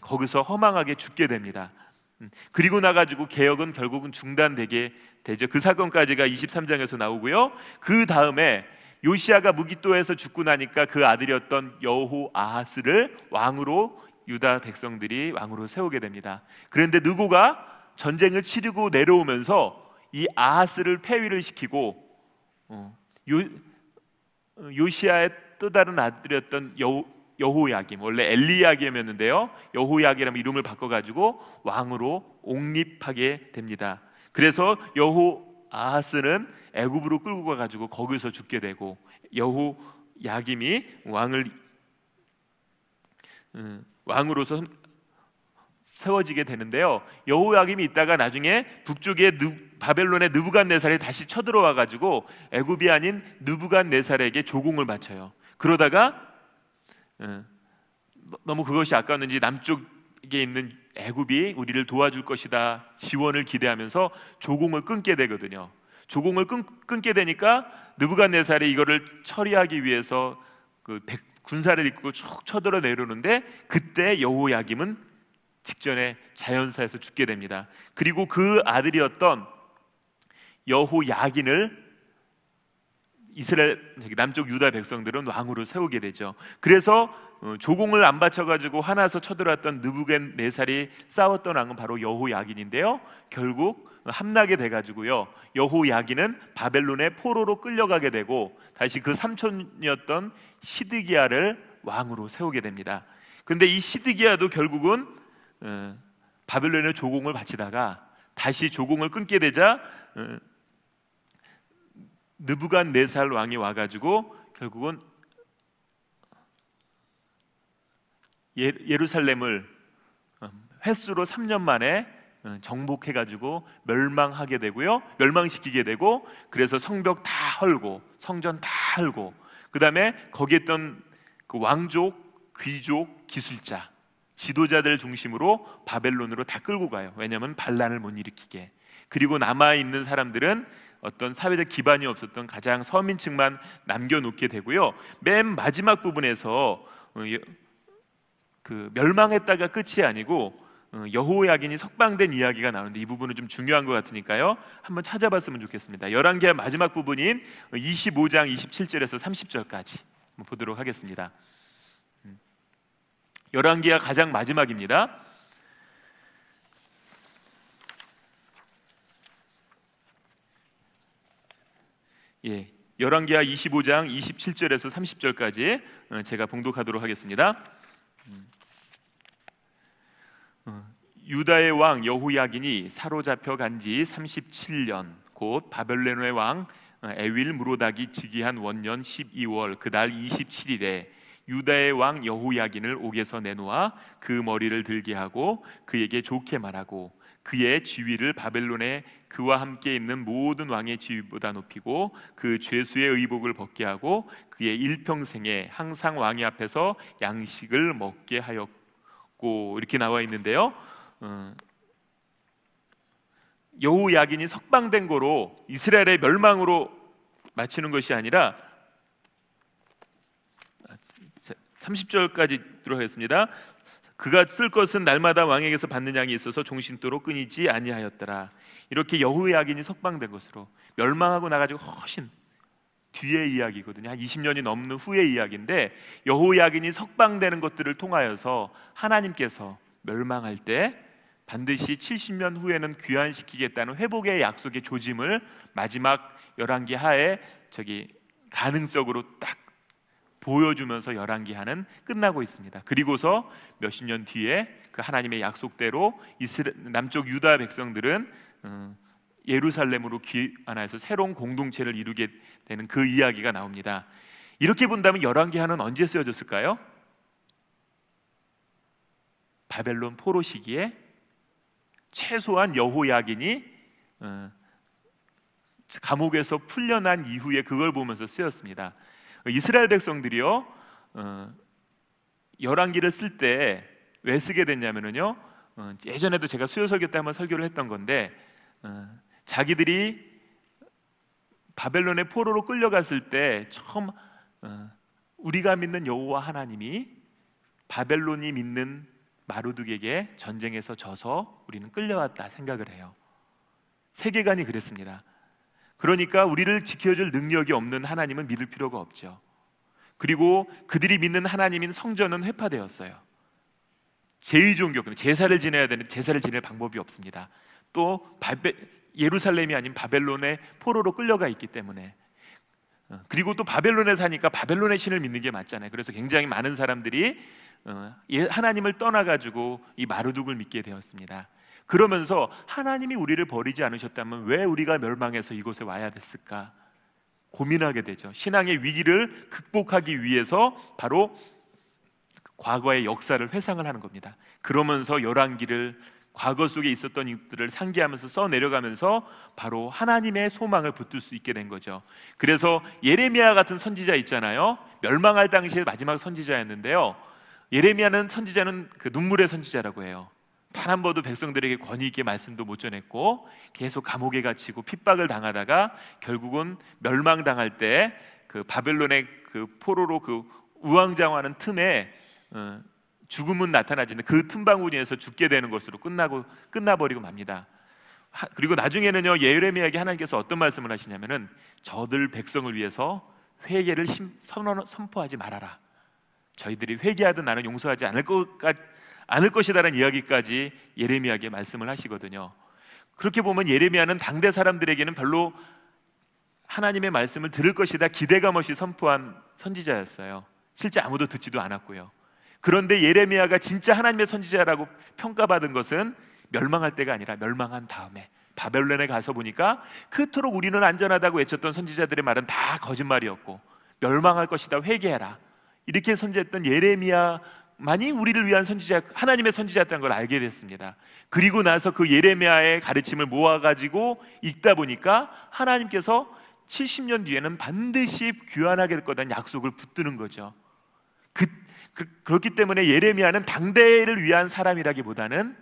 거기서 허망하게 죽게 됩니다. 음, 그리고 나가지고 개혁은 결국은 중단되게 되죠. 그 사건까지가 23장에서 나오고요. 그 다음에 요시아가 무기또에서 죽고 나니까 그 아들이었던 여호 아하스를 왕으로 유다 백성들이 왕으로 세우게 됩니다. 그런데 누고가 전쟁을 치르고 내려오면서 이 아하스를 폐위를 시키고 어, 요, 어, 요시아의 또 다른 아들이었던 여우, 여호야김 원래 엘리야김이었는데요. 여호야김이라는 이름을 바꿔 가지고 왕으로 옹립하게 됩니다. 그래서 여호아하스는 애굽으로 끌고 가 가지고 거기서 죽게 되고 여호야김이 왕을 음, 왕으로서 세워지게 되는데요. 여호야김이 있다가 나중에 북쪽에 누, 바벨론의 느부간네살이 다시 쳐들어와 가지고 애굽이 아닌 느부간네살에게 조공을 바쳐요. 그러다가 어, 너무 그것이 아까웠는지 남쪽에 있는 애굽이 우리를 도와줄 것이다 지원을 기대하면서 조공을 끊게 되거든요. 조공을 끊, 끊게 되니까 느부갓네살이 이거를 처리하기 위해서 그 백, 군사를 이끌고 쭉 쳐들어 내려오는데 그때 여호야김은 직전에 자연사에서 죽게 됩니다. 그리고 그 아들이었던 여호야긴을 이스라엘 남쪽 유다 백성들은 왕으로 세우게 되죠. 그래서 어, 조공을 안 바쳐 가지고 화나서 쳐들어왔던 느부갓네살이 싸웠던 왕은 바로 여호야긴인데요. 결국 함락이 돼 가지고요. 여호야긴은 바벨론의 포로로 끌려가게 되고 다시 그 삼촌이었던 시드기야를 왕으로 세우게 됩니다. 근데 이 시드기야도 결국은 어, 바벨론의 조공을 바치다가 다시 조공을 끊게 되자 어, 느부간네살 왕이 와가지고 결국은 예, 예루살렘을 어, 횟수로 3년 만에 어, 정복해가지고 멸망하게 되고요, 멸망시키게 되고 그래서 성벽 다 헐고 성전 다 헐고 그 다음에 거기 있던 그 왕족, 귀족, 기술자, 지도자들 중심으로 바벨론으로 다 끌고 가요. 왜냐하면 반란을 못 일으키게. 그리고 남아 있는 사람들은 어떤 사회적 기반이 없었던 가장 서민층만 남겨놓게 되고요. 맨 마지막 부분에서 어, 그 멸망했다가 끝이 아니고 어, 여호야긴이 석방된 이야기가 나오는데 이 부분은 좀 중요한 것 같으니까요. 한번 찾아봤으면 좋겠습니다. 열왕기의 마지막 부분인 25장 27절에서 30절까지 보도록 하겠습니다. 음. 열왕기가 가장 마지막입니다. 예, 열왕기하 25장 27절에서 30절까지 어, 제가 봉독하도록 하겠습니다. 음. 어, 유다의 왕 여호야긴이 사로잡혀 간 지 37년 곧 바벨레노의 왕 어, 에윌 무로닥이 즉위한 원년 12월 그달 27일에 유다의 왕 여호야긴을 옥에서 내놓아 그 머리를 들게 하고 그에게 좋게 말하고 그의 지위를 바벨론의 그와 함께 있는 모든 왕의 지위보다 높이고 그 죄수의 의복을 벗게 하고 그의 일평생에 항상 왕의 앞에서 양식을 먹게 하였고 이렇게 나와 있는데요. 어, 여호야긴이 석방된 거로 이스라엘의 멸망으로 마치는 것이 아니라 30절까지 아, 들어가겠습니다. 그가 쓸 것은 날마다 왕에게서 받는 양이 있어서 종신도로 끊이지 아니하였더라. 이렇게 여호의 악인이 석방된 것으로 멸망하고 나가지고 훨씬 뒤의 이야기거든요. 한 20년이 넘는 후의 이야기인데 여호의 악인이 석방되는 것들을 통하여서 하나님께서 멸망할 때 반드시 70년 후에는 귀환시키겠다는 회복의 약속의 조짐을 마지막 열왕기 하에 저기 가능성으로 딱 보여주면서 열왕기하는 끝나고 있습니다. 그리고서 몇십 년 뒤에 그 하나님의 약속대로 이스라, 남쪽 유다 백성들은 음, 예루살렘으로 귀환해서 새로운 공동체를 이루게 되는 그 이야기가 나옵니다. 이렇게 본다면 열왕기하는 언제 쓰여졌을까요? 바벨론 포로 시기에 최소한 여호야긴이 어, 감옥에서 풀려난 이후에 그걸 보면서 쓰였습니다. 이스라엘 백성들이요 어, 열왕기를 쓸 때 왜 쓰게 됐냐면요 어, 예전에도 제가 수요설교 때 한번 설교를 했던 건데 어, 자기들이 바벨론의 포로로 끌려갔을 때 처음 어, 우리가 믿는 여호와 하나님이 바벨론이 믿는 마루둑에게 전쟁에서 져서 우리는 끌려왔다 생각을 해요. 세계관이 그랬습니다. 그러니까 우리를 지켜줄 능력이 없는 하나님은 믿을 필요가 없죠. 그리고 그들이 믿는 하나님인 성전은 회파되었어요. 제2종교, 제사를 지내야 되는 제사를 지낼 방법이 없습니다. 또 바베, 예루살렘이 아닌 바벨론에 포로로 끌려가 있기 때문에 어, 그리고 또 바벨론에 사니까 바벨론의 신을 믿는 게 맞잖아요. 그래서 굉장히 많은 사람들이 어, 예, 하나님을 떠나가지고 이 마르둑을 믿게 되었습니다. 그러면서 하나님이 우리를 버리지 않으셨다면 왜 우리가 멸망해서 이곳에 와야 됐을까? 고민하게 되죠. 신앙의 위기를 극복하기 위해서 바로 과거의 역사를 회상을 하는 겁니다. 그러면서 열왕기를 과거 속에 있었던 일들을 상기하면서 써 내려가면서 바로 하나님의 소망을 붙들 수 있게 된 거죠. 그래서 예레미야 같은 선지자 있잖아요. 멸망할 당시에 마지막 선지자였는데요. 예레미야는 선지자는 그 눈물의 선지자라고 해요. 단한 번도 백성들에게 권위 있게 말씀도 못 전했고 계속 감옥에 갇히고 핍박을 당하다가 결국은 멸망당할 때그 바벨론의 그 포로로 그 우왕좌왕하는 틈에 어, 죽음은 나타나지는 그 틈방울이에서 죽게 되는 것으로 끝나고 끝나버리고 맙니다. 그리고 나중에는요 예레미야에게 하나님께서 어떤 말씀을 하시냐면은 저들 백성을 위해서 회개를 선언, 선포하지 말아라. 저희들이 회개하든 나는 용서하지 않을 것 같. 않을 것이다라는 이야기까지 예레미야에게 말씀을 하시거든요. 그렇게 보면 예레미야는 당대 사람들에게는 별로 하나님의 말씀을 들을 것이다 기대감 없이 선포한 선지자였어요. 실제 아무도 듣지도 않았고요. 그런데 예레미야가 진짜 하나님의 선지자라고 평가받은 것은 멸망할 때가 아니라 멸망한 다음에 바벨론에 가서 보니까 그토록 우리는 안전하다고 외쳤던 선지자들의 말은 다 거짓말이었고 멸망할 것이다 회개해라 이렇게 선지했던 예레미야 많이 우리를 위한 선지자 하나님의 선지자였다는 걸 알게 됐습니다. 그리고 나서 그 예레미야의 가르침을 모아 가지고 읽다 보니까 하나님께서 70년 뒤에는 반드시 귀환하게 될 거다는 약속을 붙드는 거죠. 그, 그 렇기 때문에 예레미야는 당대를 위한 사람이라기보다는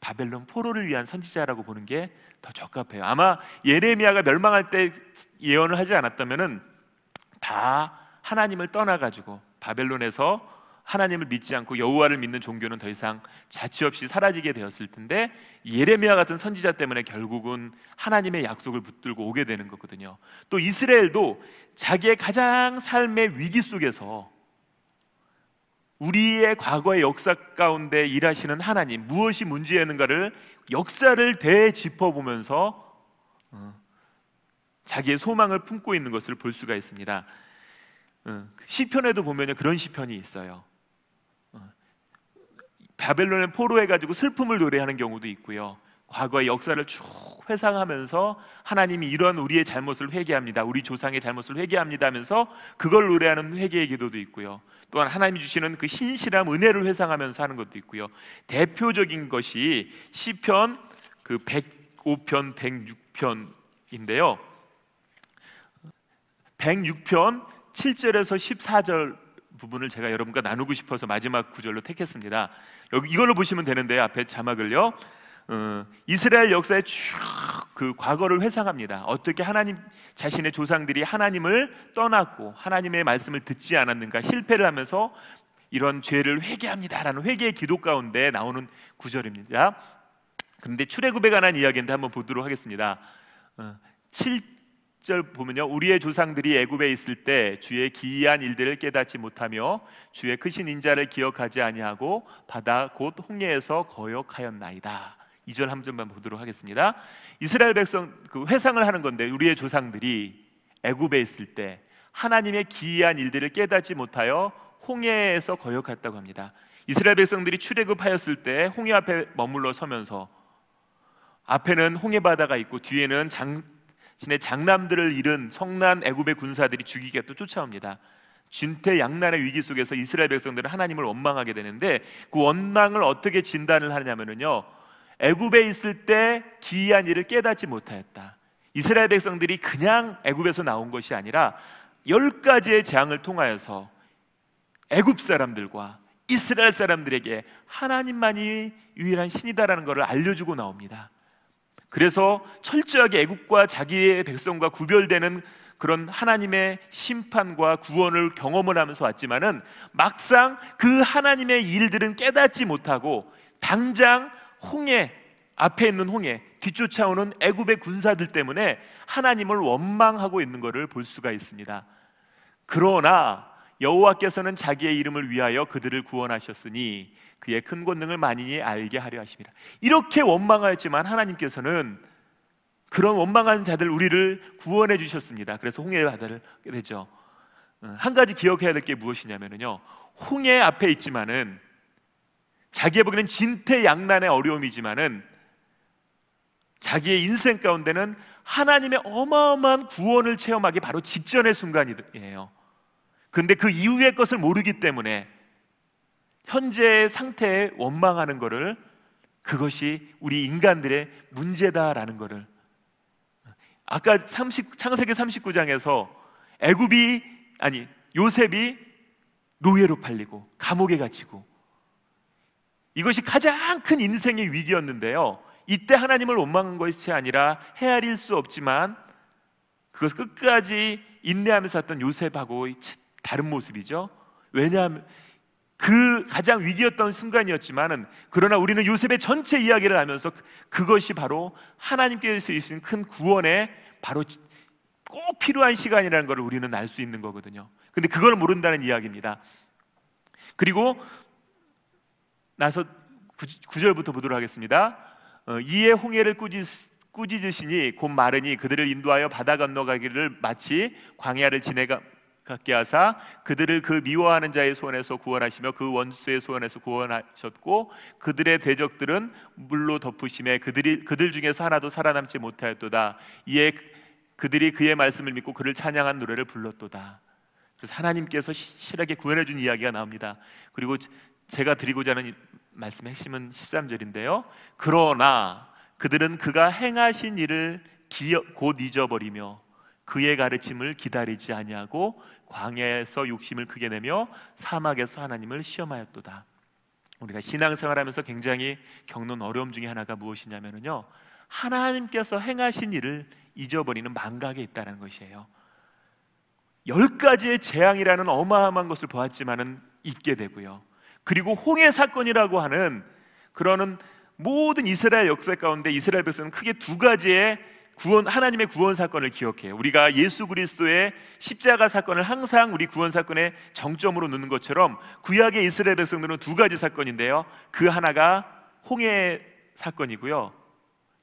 바벨론 포로를 위한 선지자라고 보는 게 더 적합해요. 아마 예레미야가 멸망할 때 예언을 하지 않았다면은 다 하나님을 떠나 가지고 바벨론에서 하나님을 믿지 않고 여호와를 믿는 종교는 더 이상 자취 없이 사라지게 되었을 텐데 예레미야 같은 선지자 때문에 결국은 하나님의 약속을 붙들고 오게 되는 거거든요. 또 이스라엘도 자기의 가장 삶의 위기 속에서 우리의 과거의 역사 가운데 일하시는 하나님 무엇이 문제였는가를 역사를 되짚어 보면서 어, 자기의 소망을 품고 있는 것을 볼 수가 있습니다. 어, 시편에도 보면 그런 시편이 있어요. 바벨론에 포로해가지고 슬픔을 노래하는 경우도 있고요. 과거의 역사를 쭉 회상하면서 하나님이 이러한 우리의 잘못을 회개합니다. 우리 조상의 잘못을 회개합니다 하면서 그걸 노래하는 회개의 기도도 있고요. 또한 하나님이 주시는 그 신실함 은혜를 회상하면서 하는 것도 있고요. 대표적인 것이 시편 그 105편 106편인데요. 106편 7절에서 14절 부분을 제가 여러분과 나누고 싶어서 마지막 구절로 택했습니다. 여기 이걸로 보시면 되는데 앞에 자막을요. 어, 이스라엘 역사의 쭉그 과거를 회상합니다. 어떻게 하나님 자신의 조상들이 하나님을 떠났고 하나님의 말씀을 듣지 않았는가 실패를 하면서 이런 죄를 회개합니다라는 회개의 기도 가운데 나오는 구절입니다. 그런데 출애굽에 관한 이야기인데 한번 보도록 하겠습니다. 어, 10절 보면요. 우리의 조상들이 애굽에 있을 때 주의 기이한 일들을 깨닫지 못하며 주의 크신 인자를 기억하지 아니하고 바다 곧 홍해에서 거역하였나이다. 2절 한 점만 보도록 하겠습니다. 이스라엘 백성 그 회상을 하는 건데 우리의 조상들이 애굽에 있을 때 하나님의 기이한 일들을 깨닫지 못하여 홍해에서 거역했다고 합니다. 이스라엘 백성들이 출애굽하였을 때 홍해 앞에 머물러 서면서 앞에는 홍해 바다가 있고 뒤에는 장, 신의 장남들을 잃은 성난 애굽의 군사들이 죽이게 또 쫓아옵니다. 진퇴양난의 위기 속에서 이스라엘 백성들은 하나님을 원망하게 되는데 그 원망을 어떻게 진단을 하냐면요 애굽에 있을 때 기이한 일을 깨닫지 못하였다. 이스라엘 백성들이 그냥 애굽에서 나온 것이 아니라 열 가지의 재앙을 통하여서 애굽 사람들과 이스라엘 사람들에게 하나님만이 유일한 신이다라는 것을 알려주고 나옵니다. 그래서 철저하게 애국과 자기의 백성과 구별되는 그런 하나님의 심판과 구원을 경험을 하면서 왔지만은 막상 그 하나님의 일들은 깨닫지 못하고 당장 홍해 앞에 있는 홍해 뒤쫓아오는 애굽의 군사들 때문에 하나님을 원망하고 있는 것을 볼 수가 있습니다. 그러나 여호와께서는 자기의 이름을 위하여 그들을 구원하셨으니 그의 큰 권능을 만인이 알게 하려 하십니다. 이렇게 원망하였지만 하나님께서는 그런 원망하는 자들 우리를 구원해 주셨습니다. 그래서 홍해의 바다를 되죠. 어, 한 가지 기억해야 될 게 무엇이냐면요. 홍해 앞에 있지만은 자기의 보기에는 진퇴양난의 어려움이지만은 자기의 인생 가운데는 하나님의 어마어마한 구원을 체험하기 바로 직전의 순간이에요. 근데 그 이후의 것을 모르기 때문에 현재의 상태에 원망하는 것을 그것이 우리 인간들의 문제다라는 것을 아까 30, 창세기 39장에서 애굽이 아니 요셉이 노예로 팔리고 감옥에 갇히고 이것이 가장 큰 인생의 위기였는데요. 이때 하나님을 원망한 것이 아니라 헤아릴 수 없지만 그것 끝까지 인내하면서 했던 요셉하고 다른 모습이죠. 왜냐하면 그 가장 위기였던 순간이었지만은 그러나 우리는 요셉의 전체 이야기를 하면서 그, 그것이 바로 하나님께서 주신 큰구원에 바로 꼭 필요한 시간이라는 것을 우리는 알 수 있는 거거든요. 근데 그걸 모른다는 이야기입니다. 그리고 나서 구절부터 보도록 하겠습니다. 어, 이에 홍해를 꾸짖으시니 곧 마르니 그들을 인도하여 바다 건너가기를 마치 광야를 지내가 가깝게 하사 그들을 그 미워하는 자의 손에서 구원하시며 그 원수의 손에서 구원하셨고 그들의 대적들은 물로 덮으심에 그들이 그들 중에서 하나도 살아남지 못하였도다 이에 그, 그들이 그의 말씀을 믿고 그를 찬양한 노래를 불렀도다 그래서 하나님께서 실하게 구원해 준 이야기가 나옵니다 그리고 제가 드리고자 하는 말씀의 핵심은 13절인데요 그러나 그들은 그가 행하신 일을 기어, 곧 잊어버리며 그의 가르침을 기다리지 아니하고 광야에서 욕심을 크게 내며 사막에서 하나님을 시험하였도다. 우리가 신앙생활하면서 굉장히 겪는 어려움 중에 하나가 무엇이냐면요 하나님께서 행하신 일을 잊어버리는 망각에 있다는 것이에요. 열 가지의 재앙이라는 어마어마한 것을 보았지만은 잊게 되고요. 그리고 홍해 사건이라고 하는 그러는 모든 이스라엘 역사 가운데 이스라엘 백성은 크게 두 가지의 구원 하나님의 구원 사건을 기억해요. 우리가 예수 그리스도의 십자가 사건을 항상 우리 구원 사건의 정점으로 놓는 것처럼 구약의 이스라엘 백성들은 두 가지 사건인데요. 그 하나가 홍해 사건이고요.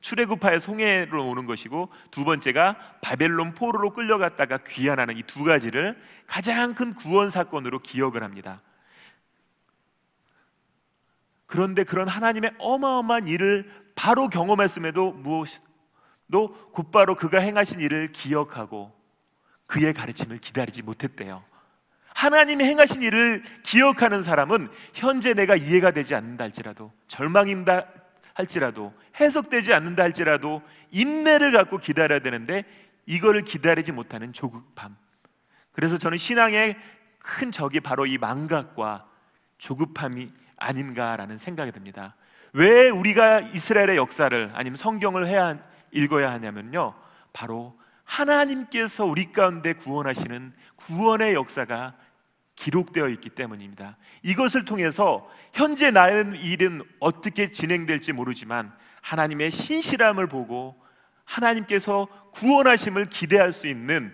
출애굽하의서 홍해로 오는 것이고 두 번째가 바벨론 포로로 끌려갔다가 귀환하는 이 두 가지를 가장 큰 구원 사건으로 기억을 합니다. 그런데 그런 하나님의 어마어마한 일을 바로 경험했음에도 무엇 또 곧바로 그가 행하신 일을 기억하고 그의 가르침을 기다리지 못했대요. 하나님이 행하신 일을 기억하는 사람은 현재 내가 이해가 되지 않는다 할지라도 절망인다 할지라도 해석되지 않는다 할지라도 인내를 갖고 기다려야 되는데 이거를 기다리지 못하는 조급함. 그래서 저는 신앙의 큰 적이 바로 이 망각과 조급함이 아닌가라는 생각이 듭니다. 왜 우리가 이스라엘의 역사를 아니면 성경을 해야 읽어야 하냐면요. 바로 하나님께서 우리 가운데 구원하시는 구원의 역사가 기록되어 있기 때문입니다. 이것을 통해서 현재 나의 일은 어떻게 진행될지 모르지만 하나님의 신실함을 보고 하나님께서 구원하심을 기대할 수 있는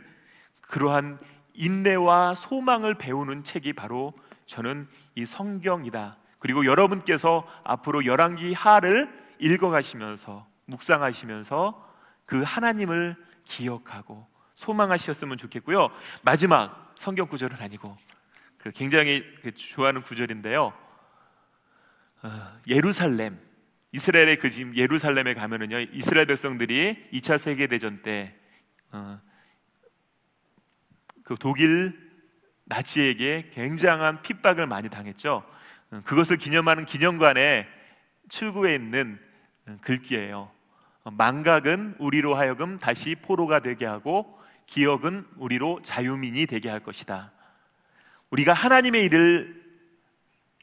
그러한 인내와 소망을 배우는 책이 바로 저는 이 성경이다. 그리고 여러분께서 앞으로 열왕기 하를 읽어 가시면서 묵상하시면서 그 하나님을 기억하고 소망하셨으면 좋겠고요. 마지막 성경 구절은 아니고 그 굉장히 그 좋아하는 구절인데요. 어, 예루살렘 이스라엘의 그 지금 예루살렘에 가면은요 이스라엘 백성들이 2차 세계 대전 때그 어, 그 독일 나치에게 굉장한 핍박을 많이 당했죠. 어, 그것을 기념하는 기념관에 출구에 있는 글귀예요. 망각은 우리로 하여금 다시 포로가 되게 하고 기억은 우리로 자유민이 되게 할 것이다. 우리가 하나님의 일을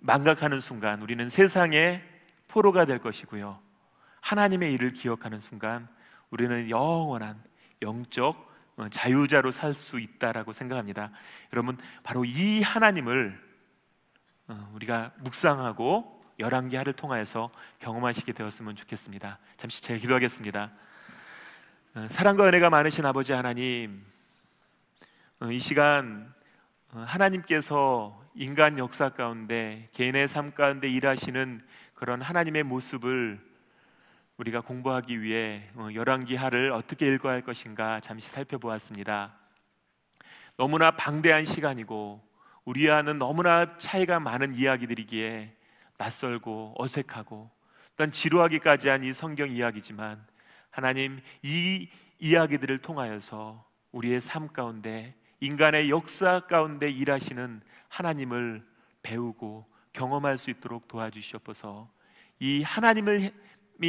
망각하는 순간 우리는 세상의 포로가 될 것이고요. 하나님의 일을 기억하는 순간 우리는 영원한 영적 자유자로 살 수 있다라고 생각합니다. 여러분 바로 이 하나님을 어, 우리가 묵상하고 열한기하를 통하여서 경험하시게 되었으면 좋겠습니다. 잠시 제 기도하겠습니다. 어, 사랑과 은혜가 많으신 아버지 하나님, 어, 이 시간 어, 하나님께서 인간 역사 가운데 개인의 삶 가운데 일하시는 그런 하나님의 모습을 우리가 공부하기 위해 열왕기하를 어떻게 읽어야 할 것인가 잠시 살펴보았습니다. 너무나 방대한 시간이고 우리와는 너무나 차이가 많은 이야기들이기에 낯설고 어색하고 또한 지루하기까지 한 이 성경 이야기지만 하나님 이 이야기들을 통하여서 우리의 삶 가운데 인간의 역사 가운데 일하시는 하나님을 배우고 경험할 수 있도록 도와주시옵소서. 이 하나님을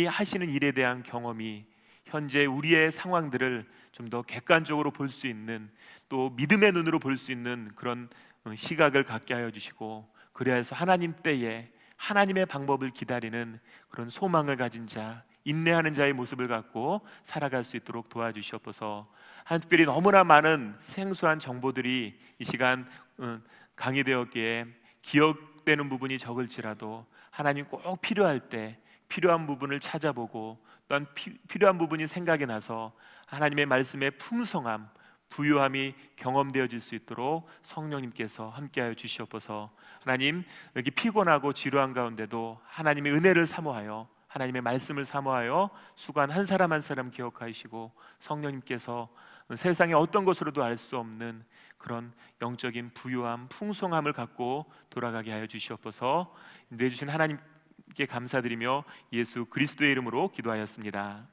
하시는 일에 대한 경험이 현재 우리의 상황들을 좀 더 객관적으로 볼 수 있는 또 믿음의 눈으로 볼 수 있는 그런 어, 시각을 갖게 하여 주시고 그래서 하나님 때에 하나님의 방법을 기다리는 그런 소망을 가진 자, 인내하는 자의 모습을 갖고 살아갈 수 있도록 도와주시옵소서. 한특별히 너무나 많은 생소한 정보들이 이 시간 어, 강의되었기에 기억되는 부분이 적을지라도 하나님 꼭 필요할 때 필요한 부분을 찾아보고 또한 피, 필요한 부분이 생각이 나서 하나님의 말씀의 풍성함 부유함이 경험되어질 수 있도록 성령님께서 함께하여 주시옵소서. 하나님 여기 피곤하고 지루한 가운데도 하나님의 은혜를 사모하여 하나님의 말씀을 사모하여 수간한 사람 한 사람 기억하시고 성령님께서 세상에 어떤 것으로도 알 수 없는 그런 영적인 부유함, 풍성함을 갖고 돌아가게 하여 주시옵소서. 내 주신 하나님께 감사드리며 예수 그리스도의 이름으로 기도하였습니다.